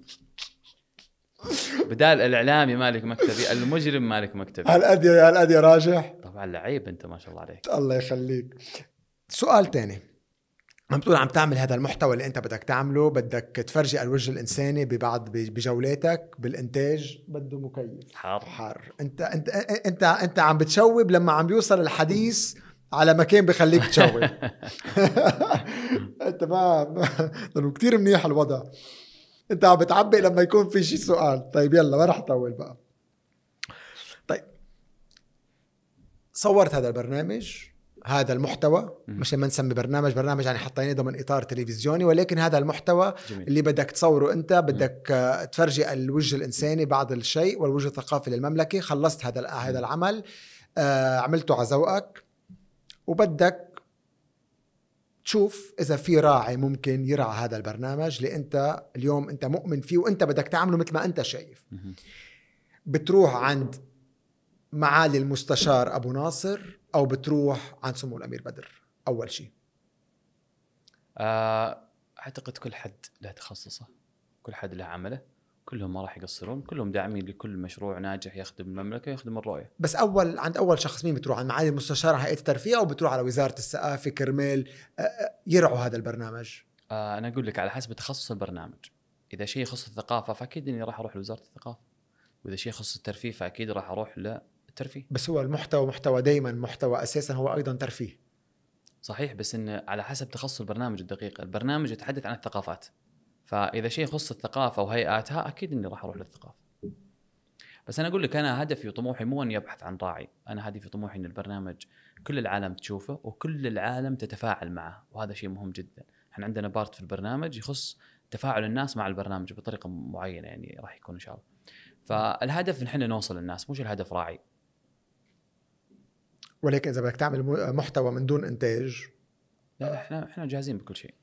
بدال الاعلامي مالك مكتبي المجرم مالك مكتبي هل ادي هل ادي راجح طبعا لعيب انت ما شاء الله عليك الله يخليك سؤال تاني عم تقول عم تعمل هذا المحتوى اللي انت بدك تعمله بدك تفرجي الوجه الانساني ببعض بجولاتك بالانتاج بده مكيف حار حار انت انت انت انت عم بتشوب لما عم بيوصل الحديث على مكان بخليك تشوي انت ما لانه كثير منيح الوضع انت عم بتعبي لما يكون في شيء سؤال طيب يلا ما رح اطول بقى طيب صورت هذا البرنامج هذا المحتوى مش ما نسمي برنامج برنامج يعني حطيناه ضمن اطار تلفزيوني ولكن هذا المحتوى جميل. اللي بدك تصوره انت بدك آه، تفرجي الوجه الانساني بعض الشيء والوجه الثقافي للمملكه خلصت هذا هذا العمل آه، عملته على ذوقك وبدك تشوف اذا في راعي ممكن يرعى هذا البرنامج اللي انت اليوم انت مؤمن فيه وانت بدك تعمله مثل ما انت شايف بتروح عند معالي المستشار ابو ناصر او بتروح عند سمو الامير بدر اول شيء آه، اعتقد كل حد له تخصصه كل حد له عمله كلهم ما راح يقصرون كلهم داعمين لكل مشروع ناجح يخدم المملكه يخدم الرؤيه بس اول عند اول شخص مين بتروح عند معالي المستشار هيئه الترفيه او بتروح على وزاره الثقافه كرمال يرعوا هذا البرنامج آه، انا اقول لك على حسب تخصص البرنامج اذا شيء يخص الثقافه فاكيد اني راح اروح لوزاره الثقافه واذا شيء يخص الترفيه فاكيد راح اروح للترفيه بس هو المحتوى محتوى دائما محتوى اساسا هو ايضا ترفيه صحيح بس انه على حسب تخصص البرنامج الدقيق البرنامج يتحدث عن الثقافات فاذا شيء يخص الثقافه وهيئاتها اكيد اني راح اروح للثقافه بس انا اقول لك انا هدفي وطموحي مو اني ابحث عن راعي انا هدفي وطموحي ان البرنامج كل العالم تشوفه وكل العالم تتفاعل معه وهذا شيء مهم جدا احنا عندنا بارت في البرنامج يخص تفاعل الناس مع البرنامج بطريقه معينه يعني راح يكون ان شاء الله فالهدف ان احنا نوصل للناس مش الهدف راعي ولكن اذا بدك تعمل محتوى من دون انتاج لا احنا احنا جاهزين بكل شيء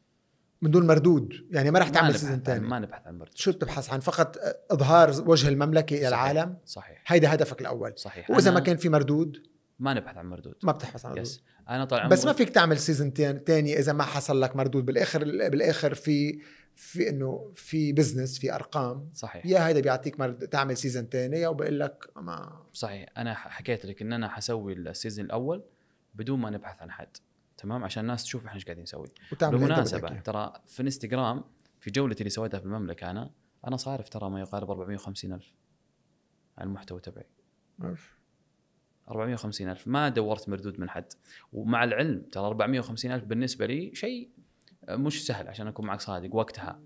من دون مردود يعني ما راح تعمل سيزون ثاني ما نبحث عن مردود شو بتبحث عن فقط اظهار وجه المملكه صحيح. الى العالم صحيح هيدا هدفك الاول صحيح واذا ما كان في مردود ما نبحث عن مردود ما بتبحث عن مردود يس. انا طالع بس ما فيك تعمل سيزون ثاني اذا ما حصل لك مردود بالاخر بالاخر في في انه في بزنس في ارقام صحيح يا هيدا بيعطيك مرد تعمل سيزون ثاني او بقول لك ما صحيح انا حكيت لك ان انا حسوي السيزون الاول بدون ما نبحث عن حد تمام عشان الناس تشوف احنا ايش قاعدين نسوي بالمناسبه ترى في انستغرام في جولتي اللي سويتها في المملكه انا انا صارف ترى ما يقارب 450 الف على المحتوى تبعي 450 ألف ما دورت مردود من حد ومع العلم ترى 450 ألف بالنسبة لي شيء آه، مش سهل عشان أكون معك صادق وقتها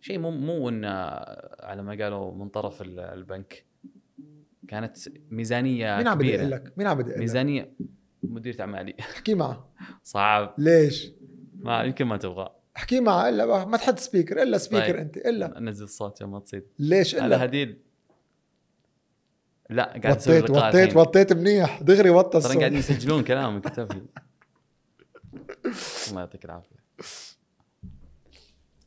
شيء مو مو إن آه، على ما قالوا من طرف البنك كانت ميزانية مين عم لك؟ مين عم لك؟ ميزانية مديرة اعمالي احكي معها صعب ليش؟ ما يمكن ما تبغى احكي معها الا ما تحط سبيكر الا سبيكر طيب. انت الا نزل الصوت يا ما تصيد ليش الا؟ هديل لا قاعد اسوي وطيت وطيت وطيت منيح دغري وطى الصوت قاعدين يسجلون كلامك تفهم الله يعطيك العافيه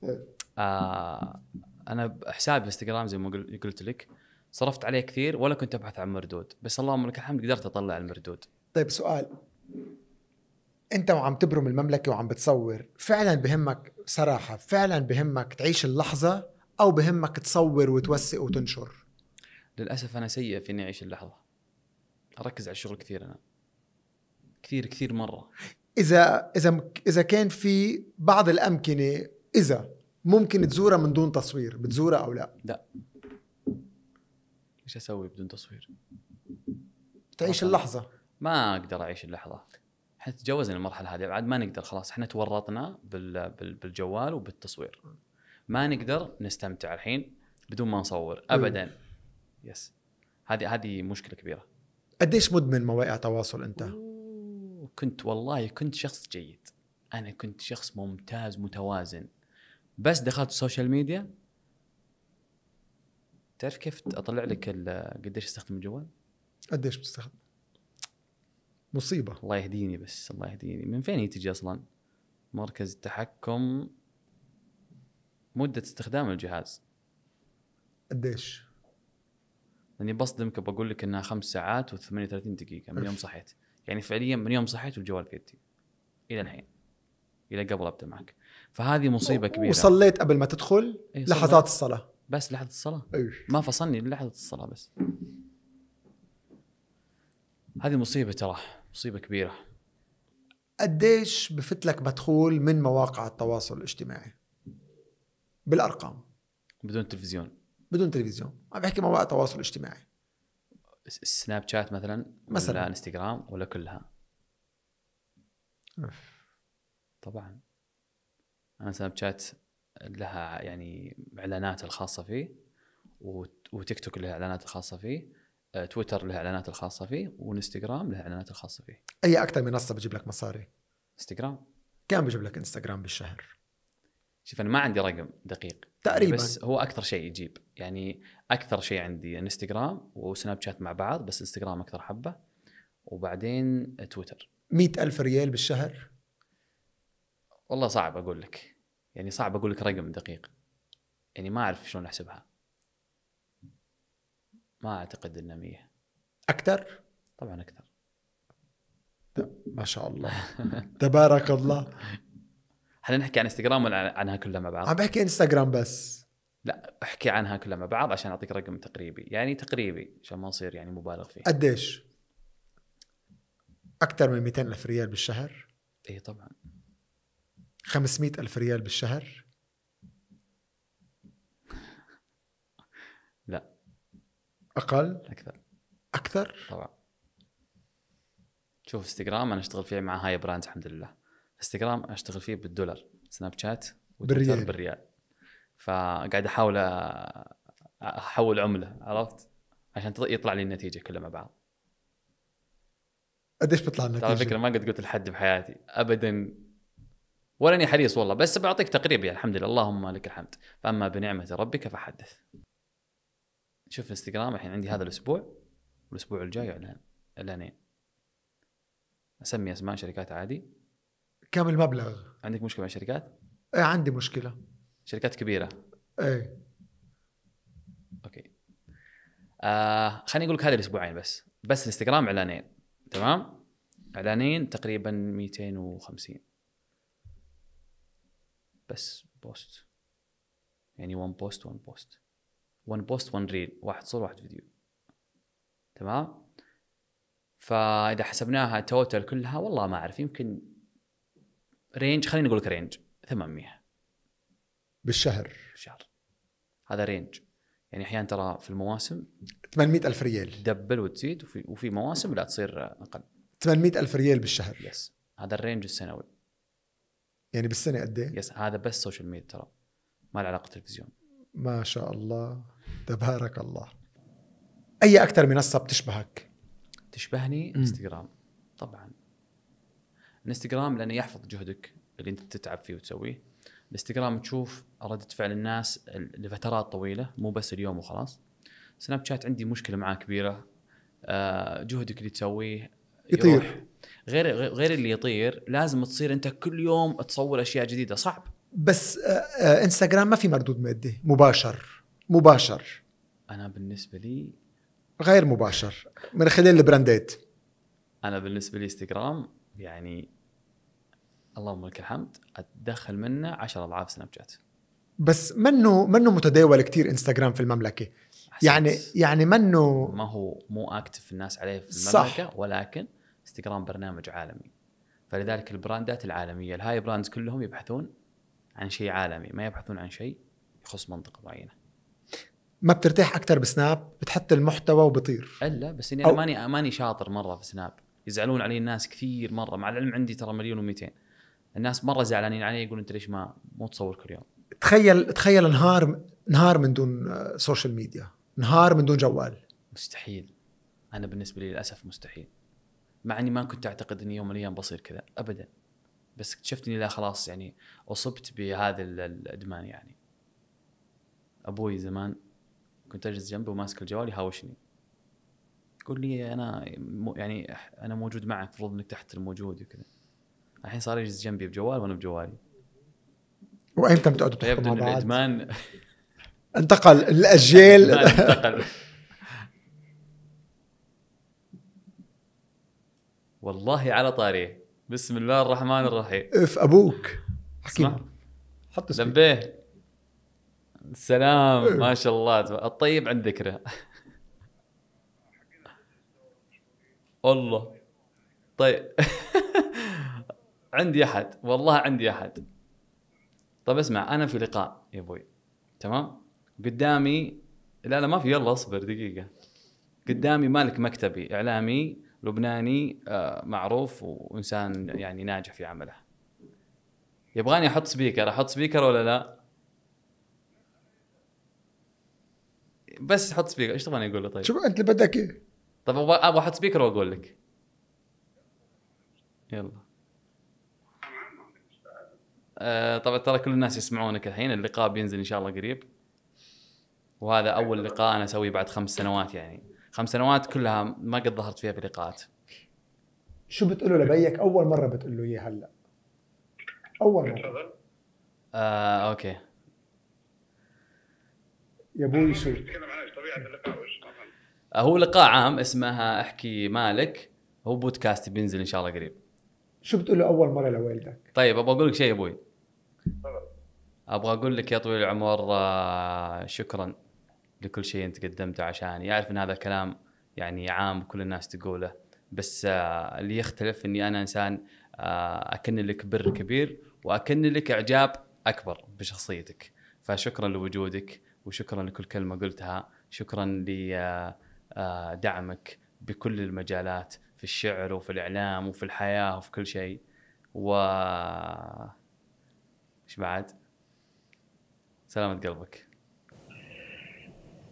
طيب. آه انا حسابي انستغرام زي ما قلت لك صرفت عليه كثير ولا كنت ابحث عن مردود بس اللهم لك الحمد قدرت اطلع المردود طيب سؤال انت وعم تبرم المملكه وعم بتصور فعلا بهمك صراحه فعلا بهمك تعيش اللحظه او بهمك تصور وتوثق وتنشر للاسف انا سيء في اني اعيش اللحظه اركز على الشغل كثير انا كثير كثير مره اذا اذا اذا كان في بعض الامكنه اذا ممكن تزورها من دون تصوير بتزورها او لا لا ايش اسوي بدون تصوير تعيش اللحظه ما اقدر اعيش اللحظه احنا تجاوزنا المرحله هذه بعد ما نقدر خلاص احنا تورطنا بالجوال وبالتصوير ما نقدر نستمتع الحين بدون ما نصور ابدا يس هذه هذه مشكله كبيره قديش مدمن مواقع تواصل انت كنت والله كنت شخص جيد انا كنت شخص ممتاز متوازن بس دخلت السوشيال ميديا تعرف كيف اطلع لك قديش استخدم الجوال قديش بتستخدم مصيبه الله يهديني بس الله يهديني من فين هي تجي اصلا مركز التحكم مده استخدام الجهاز قديش لاني بصدمك بقول لك انها خمس ساعات و38 دقيقه من يوم صحيت يعني فعليا من يوم صحيت والجوال في يدي الى الحين الى قبل ابدا معك فهذه مصيبه كبيره وصليت قبل ما تدخل إيه لحظات الصلاه بس لحظه الصلاه أيوه. ما فصلني لحظه الصلاه بس هذه مصيبه ترى مصيبه كبيره قديش بفتلك مدخول من مواقع التواصل الاجتماعي بالارقام بدون تلفزيون بدون تلفزيون عم بحكي مواقع التواصل الاجتماعي السناب شات مثلا مثلا ولا انستغرام ولا كلها أف. طبعا انا سناب شات لها يعني اعلانات الخاصه فيه وتيك توك لها اعلانات الخاصه فيه آه، تويتر له اعلانات الخاصه فيه وانستغرام له اعلانات الخاصه فيه اي اكثر منصه بتجيب لك مصاري انستغرام كم بجيب لك انستغرام بالشهر شوف انا ما عندي رقم دقيق يعني تقريبا بس هو اكثر شيء يجيب يعني اكثر شيء عندي انستغرام وسناب شات مع بعض بس انستغرام اكثر حبه وبعدين تويتر مئة ألف ريال بالشهر والله صعب اقول لك يعني صعب اقول لك رقم دقيق يعني ما اعرف شلون احسبها ما اعتقد انه 100 اكثر طبعا اكثر ما شاء الله تبارك الله احنا نحكي عن انستغرام ولا عنها كلها مع بعض؟ عم بحكي انستغرام بس لا احكي عنها كلها مع بعض عشان اعطيك رقم تقريبي يعني تقريبي عشان ما نصير يعني مبالغ فيه قديش؟ اكثر من 200 الف ريال بالشهر؟ اي طبعا 500 الف ريال بالشهر؟ اقل اكثر اكثر طبعا شوف انستغرام انا اشتغل فيه مع هاي براند الحمد لله انستغرام اشتغل فيه بالدولار سناب شات بالريال بالريال فقاعد احاول احول عمله عرفت عشان يطلع لي النتيجه كلها مع بعض قديش بيطلع النتيجه؟ على فكره ما قد قلت لحد بحياتي ابدا ولا اني حريص والله بس بعطيك تقريب يعني الحمد لله اللهم لك الحمد فاما بنعمه ربك فحدث شوف انستغرام الحين عندي هذا الاسبوع والاسبوع الجاي اعلان اعلانين اسمي اسماء شركات عادي كم المبلغ؟ عندك مشكله مع الشركات؟ ايه عندي مشكله شركات كبيره ايه اوكي آه خليني اقول لك هذه الاسبوعين بس بس انستغرام اعلانين تمام؟ اعلانين تقريبا 250 بس بوست يعني 1 بوست 1 بوست ون بوست ون ريل واحد صوره واحد فيديو تمام فاذا حسبناها توتال كلها والله ما اعرف يمكن رينج خليني اقول لك رينج 800 بالشهر بالشهر هذا رينج يعني احيانا ترى في المواسم 800 الف ريال تدبل وتزيد وفي وفي مواسم لا تصير اقل 800 الف ريال بالشهر يس هذا الرينج السنوي يعني بالسنه قد ايه؟ يس هذا بس سوشيال ميديا ترى ما له علاقه بالتلفزيون ما شاء الله تبارك الله اي اكثر منصه بتشبهك تشبهني انستغرام طبعا انستغرام لانه يحفظ جهدك اللي انت تتعب فيه وتسويه الانستغرام تشوف ردة فعل الناس لفترات طويله مو بس اليوم وخلاص سناب شات عندي مشكله معاه كبيره آه، جهدك اللي تسويه يطير غير غير اللي يطير لازم تصير انت كل يوم تصور اشياء جديده صعب بس آه، آه، انستغرام ما في مردود مادي مباشر مباشر انا بالنسبه لي غير مباشر من خلال البراندات انا بالنسبه لي انستغرام يعني اللهم لك الحمد اتدخل منه 10 اضعاف سناب شات بس منه منه متداول كتير انستغرام في المملكه يعني يعني منه ما هو مو اكتف الناس عليه في المملكه صح. ولكن انستغرام برنامج عالمي فلذلك البراندات العالميه الهاي براندز كلهم يبحثون عن شيء عالمي ما يبحثون عن شيء يخص منطقه معينه ما بترتاح اكثر بسناب بتحط المحتوى وبطير الا بس اني انا ماني ماني شاطر مره في سناب يزعلون علي الناس كثير مره مع العلم عندي ترى مليون و200 الناس مره زعلانين علي يقولون انت ليش ما مو تصور كل يوم تخيل تخيل نهار نهار من دون سوشيال ميديا نهار من دون جوال مستحيل انا بالنسبه لي للاسف مستحيل مع اني ما كنت اعتقد اني يوم من الايام بصير كذا ابدا بس اكتشفت اني لا خلاص يعني اصبت بهذا الادمان يعني ابوي زمان كنت اجلس جنبه وماسك الجوال يهاوشني يقول لي انا يعني انا موجود معك المفروض انك تحت الموجود وكذا الحين صار يجلس جنبي بجوال وانا بجوالي وانتم تقعدوا تحكوا مع بعض الادمان انتقل الاجيال انتقل والله على طاريه بسم الله الرحمن الرحيم اف ابوك حكي حط لمبيه سلام إيه. ما شاء الله الطيب عند ذكره الله طيب عندي احد والله عندي احد طيب اسمع انا في لقاء يا ابوي تمام قدامي لا لا ما في يلا اصبر دقيقه قدامي مالك مكتبي اعلامي لبناني آه، معروف وانسان يعني ناجح في عمله يبغاني احط سبيكر احط سبيكر ولا لا بس حط سبيكر ايش تبغاني اقول له طيب؟ شوف انت اللي بدك ايه طب ابغى ابغى احط سبيكر واقول لك يلا آه طبعا ترى كل الناس يسمعونك الحين اللقاء بينزل ان شاء الله قريب وهذا اول لقاء انا اسويه بعد خمس سنوات يعني خمس سنوات كلها ما قد ظهرت فيها في لقاءات شو بتقول له لبيك اول مره بتقول له اياه هلا اول مره آه اوكي يا ابوي شو عن طبيعه اللقاء هو لقاء عام اسمها احكي مالك هو بودكاست بينزل ان شاء الله قريب شو بتقول اول مره لوالدك طيب ابغى اقول لك شيء يا ابوي ابغى اقول لك يا طويل العمر آه، شكرا لكل شيء انت قدمته عشاني اعرف ان هذا الكلام يعني عام كل الناس تقوله بس آه، اللي يختلف اني انا انسان آه، اكن لك بر كبير واكن لك اعجاب اكبر بشخصيتك فشكرا لوجودك وشكرا لكل كلمه قلتها شكرا لدعمك آه، آه، بكل المجالات في الشعر وفي الاعلام وفي الحياه وفي كل شيء و ايش بعد؟ سلامة قلبك.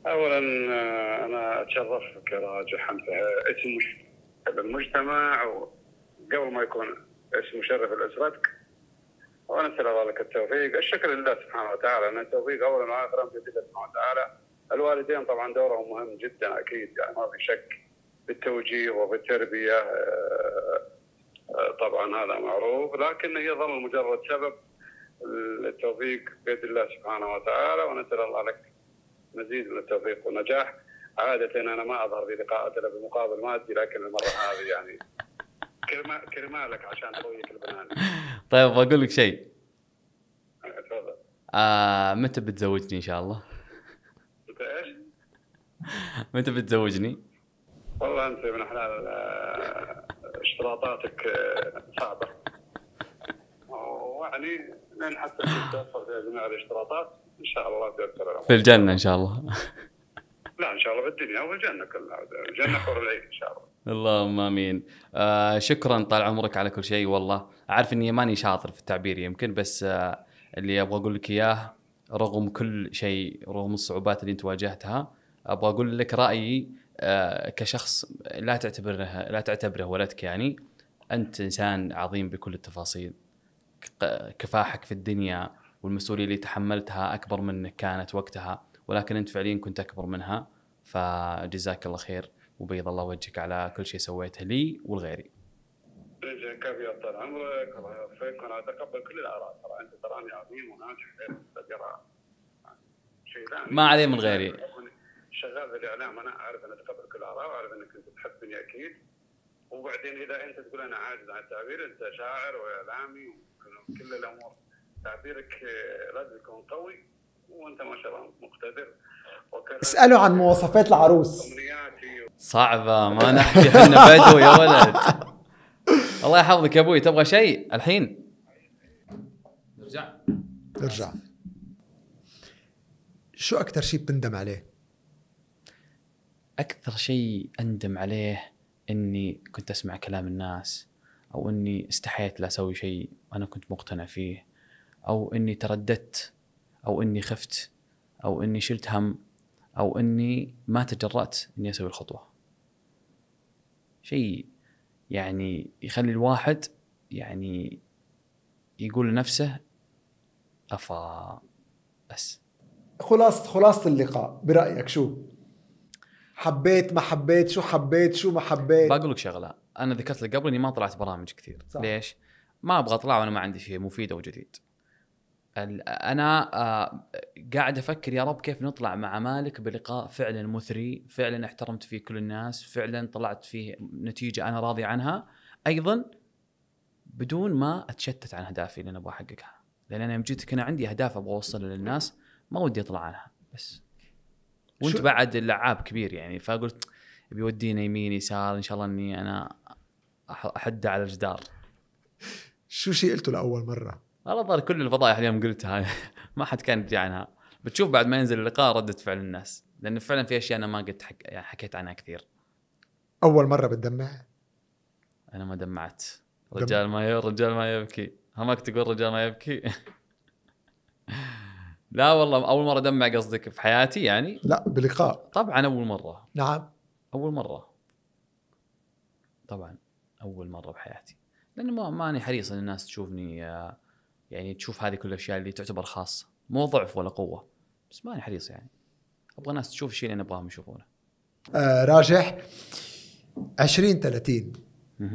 اولا آه، انا اتشرف كراجع راجع اسم المجتمع وقبل ما يكون اسم مشرف لاسرتك ونسال الله لك التوفيق، الشكر لله سبحانه وتعالى ان التوفيق اولا واخرا في الله سبحانه وتعالى. الوالدين طبعا دورهم مهم جدا اكيد يعني ما في شك بالتوجيه وبالتربيه آه، آه، طبعا هذا معروف لكن يظل مجرد سبب التوفيق بيد الله سبحانه وتعالى ونسال الله لك مزيد من التوفيق والنجاح. عادة أنا ما أظهر في لقاءات إلا بمقابل مادي لكن المرة هذه يعني كرمالك عشان قويك البنان طيب ابغى اقول لك شيء آه،, آه متى بتزوجني ان شاء الله؟ متى ايش؟ متى بتزوجني؟ والله انت من احلى آه، اشتراطاتك آه، صعبه ويعني لين حتى تتوفر في جميع الاشتراطات ان شاء الله تيسر الامور في الجنه ان شاء الله لا ان شاء الله بالدنيا والجنه كلها الجنه حور العين ان شاء الله اللهم امين آه شكرا طال عمرك على كل شيء والله اعرف اني ماني شاطر في التعبير يمكن بس آه اللي ابغى اقول لك اياه رغم كل شيء رغم الصعوبات اللي انت واجهتها ابغى اقول لك رايي آه كشخص لا تعتبره لا تعتبره ولدك يعني انت انسان عظيم بكل التفاصيل كفاحك في الدنيا والمسؤوليه اللي تحملتها اكبر منك كانت وقتها ولكن انت فعليا كنت اكبر منها فجزاك الله خير وبيض الله وجهك على كل شيء سويته لي ولغيري. يجزاك يا طال عمرك الله يوفقك وانا اتقبل كل الاراء ترى انت تراني عظيم وناجح ما عليه من غيري شغال في الاعلام انا اعرف ان اتقبل كل الاراء واعرف انك انت تحبني اكيد وبعدين اذا انت تقول انا عاجز عن التعبير انت شاعر واعلامي وكل الامور تعبيرك لازم يكون قوي وانت ما شاء الله مقتدر اسأله عن مواصفات العروس صعبة ما نحكي احنا بدو يا ولد الله يحفظك يا ابوي تبغى شيء الحين ارجع ارجع شو اكثر شيء بتندم عليه اكثر شيء اندم عليه اني كنت اسمع كلام الناس او اني استحيت لا اسوي شيء انا كنت مقتنع فيه او اني ترددت او اني خفت او اني شلت هم او اني ما تجرأت اني اسوي الخطوه شيء يعني يخلي الواحد يعني يقول لنفسه افا بس خلاصة خلاصة اللقاء برأيك شو؟ حبيت ما حبيت شو حبيت شو ما حبيت بقول لك شغله انا ذكرت لك قبل اني ما طلعت برامج كثير صح. ليش؟ ما ابغى اطلع وانا ما عندي شيء مفيد او جديد انا آه، قاعد افكر يا رب كيف نطلع مع مالك بلقاء فعلا مثري فعلا احترمت فيه كل الناس فعلا طلعت فيه نتيجه انا راضي عنها ايضا بدون ما اتشتت عن اهدافي اللي انا ابغى احققها لان انا يوم جيتك انا عندي اهداف ابغى اوصلها للناس ما ودي اطلع عنها بس وانت شو... بعد اللعاب كبير يعني فقلت بيودينا يمين يسار ان شاء الله اني انا احد على الجدار شو شيء قلته لاول مره والله الظاهر كل الفضائح اليوم قلتها ما حد كان يدري عنها بتشوف بعد ما ينزل اللقاء رده فعل الناس لان فعلا في اشياء انا ما قد حك... يعني حكيت عنها كثير اول مره بتدمع انا ما دمعت رجال ما يبكي رجال ما يبكي همك تقول رجال ما يبكي لا والله اول مره دمع قصدك في حياتي يعني لا بلقاء طبعا اول مره نعم اول مره طبعا اول مره بحياتي لانه ماني حريص ان الناس تشوفني آه يعني تشوف هذه كل الاشياء اللي تعتبر خاصه مو ضعف ولا قوه بس ماني يعني حريص يعني ابغى ناس تشوف الشيء اللي انا ابغاهم يشوفونه آه راجح 20 30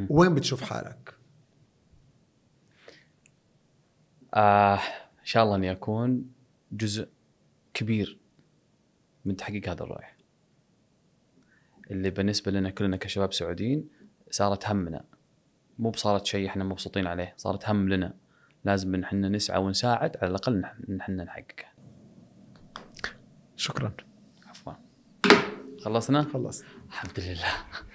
وين بتشوف حالك؟ آه ان شاء الله اني اكون جزء كبير من تحقيق هذا الرؤيه اللي بالنسبه لنا كلنا كشباب سعوديين صارت همنا مو بصارت شيء احنا مبسوطين عليه صارت هم لنا لازم نحن نسعى ونساعد على الاقل نحن احنا نحققها. شكرا. عفوا. خلصنا؟ خلصنا. الحمد لله.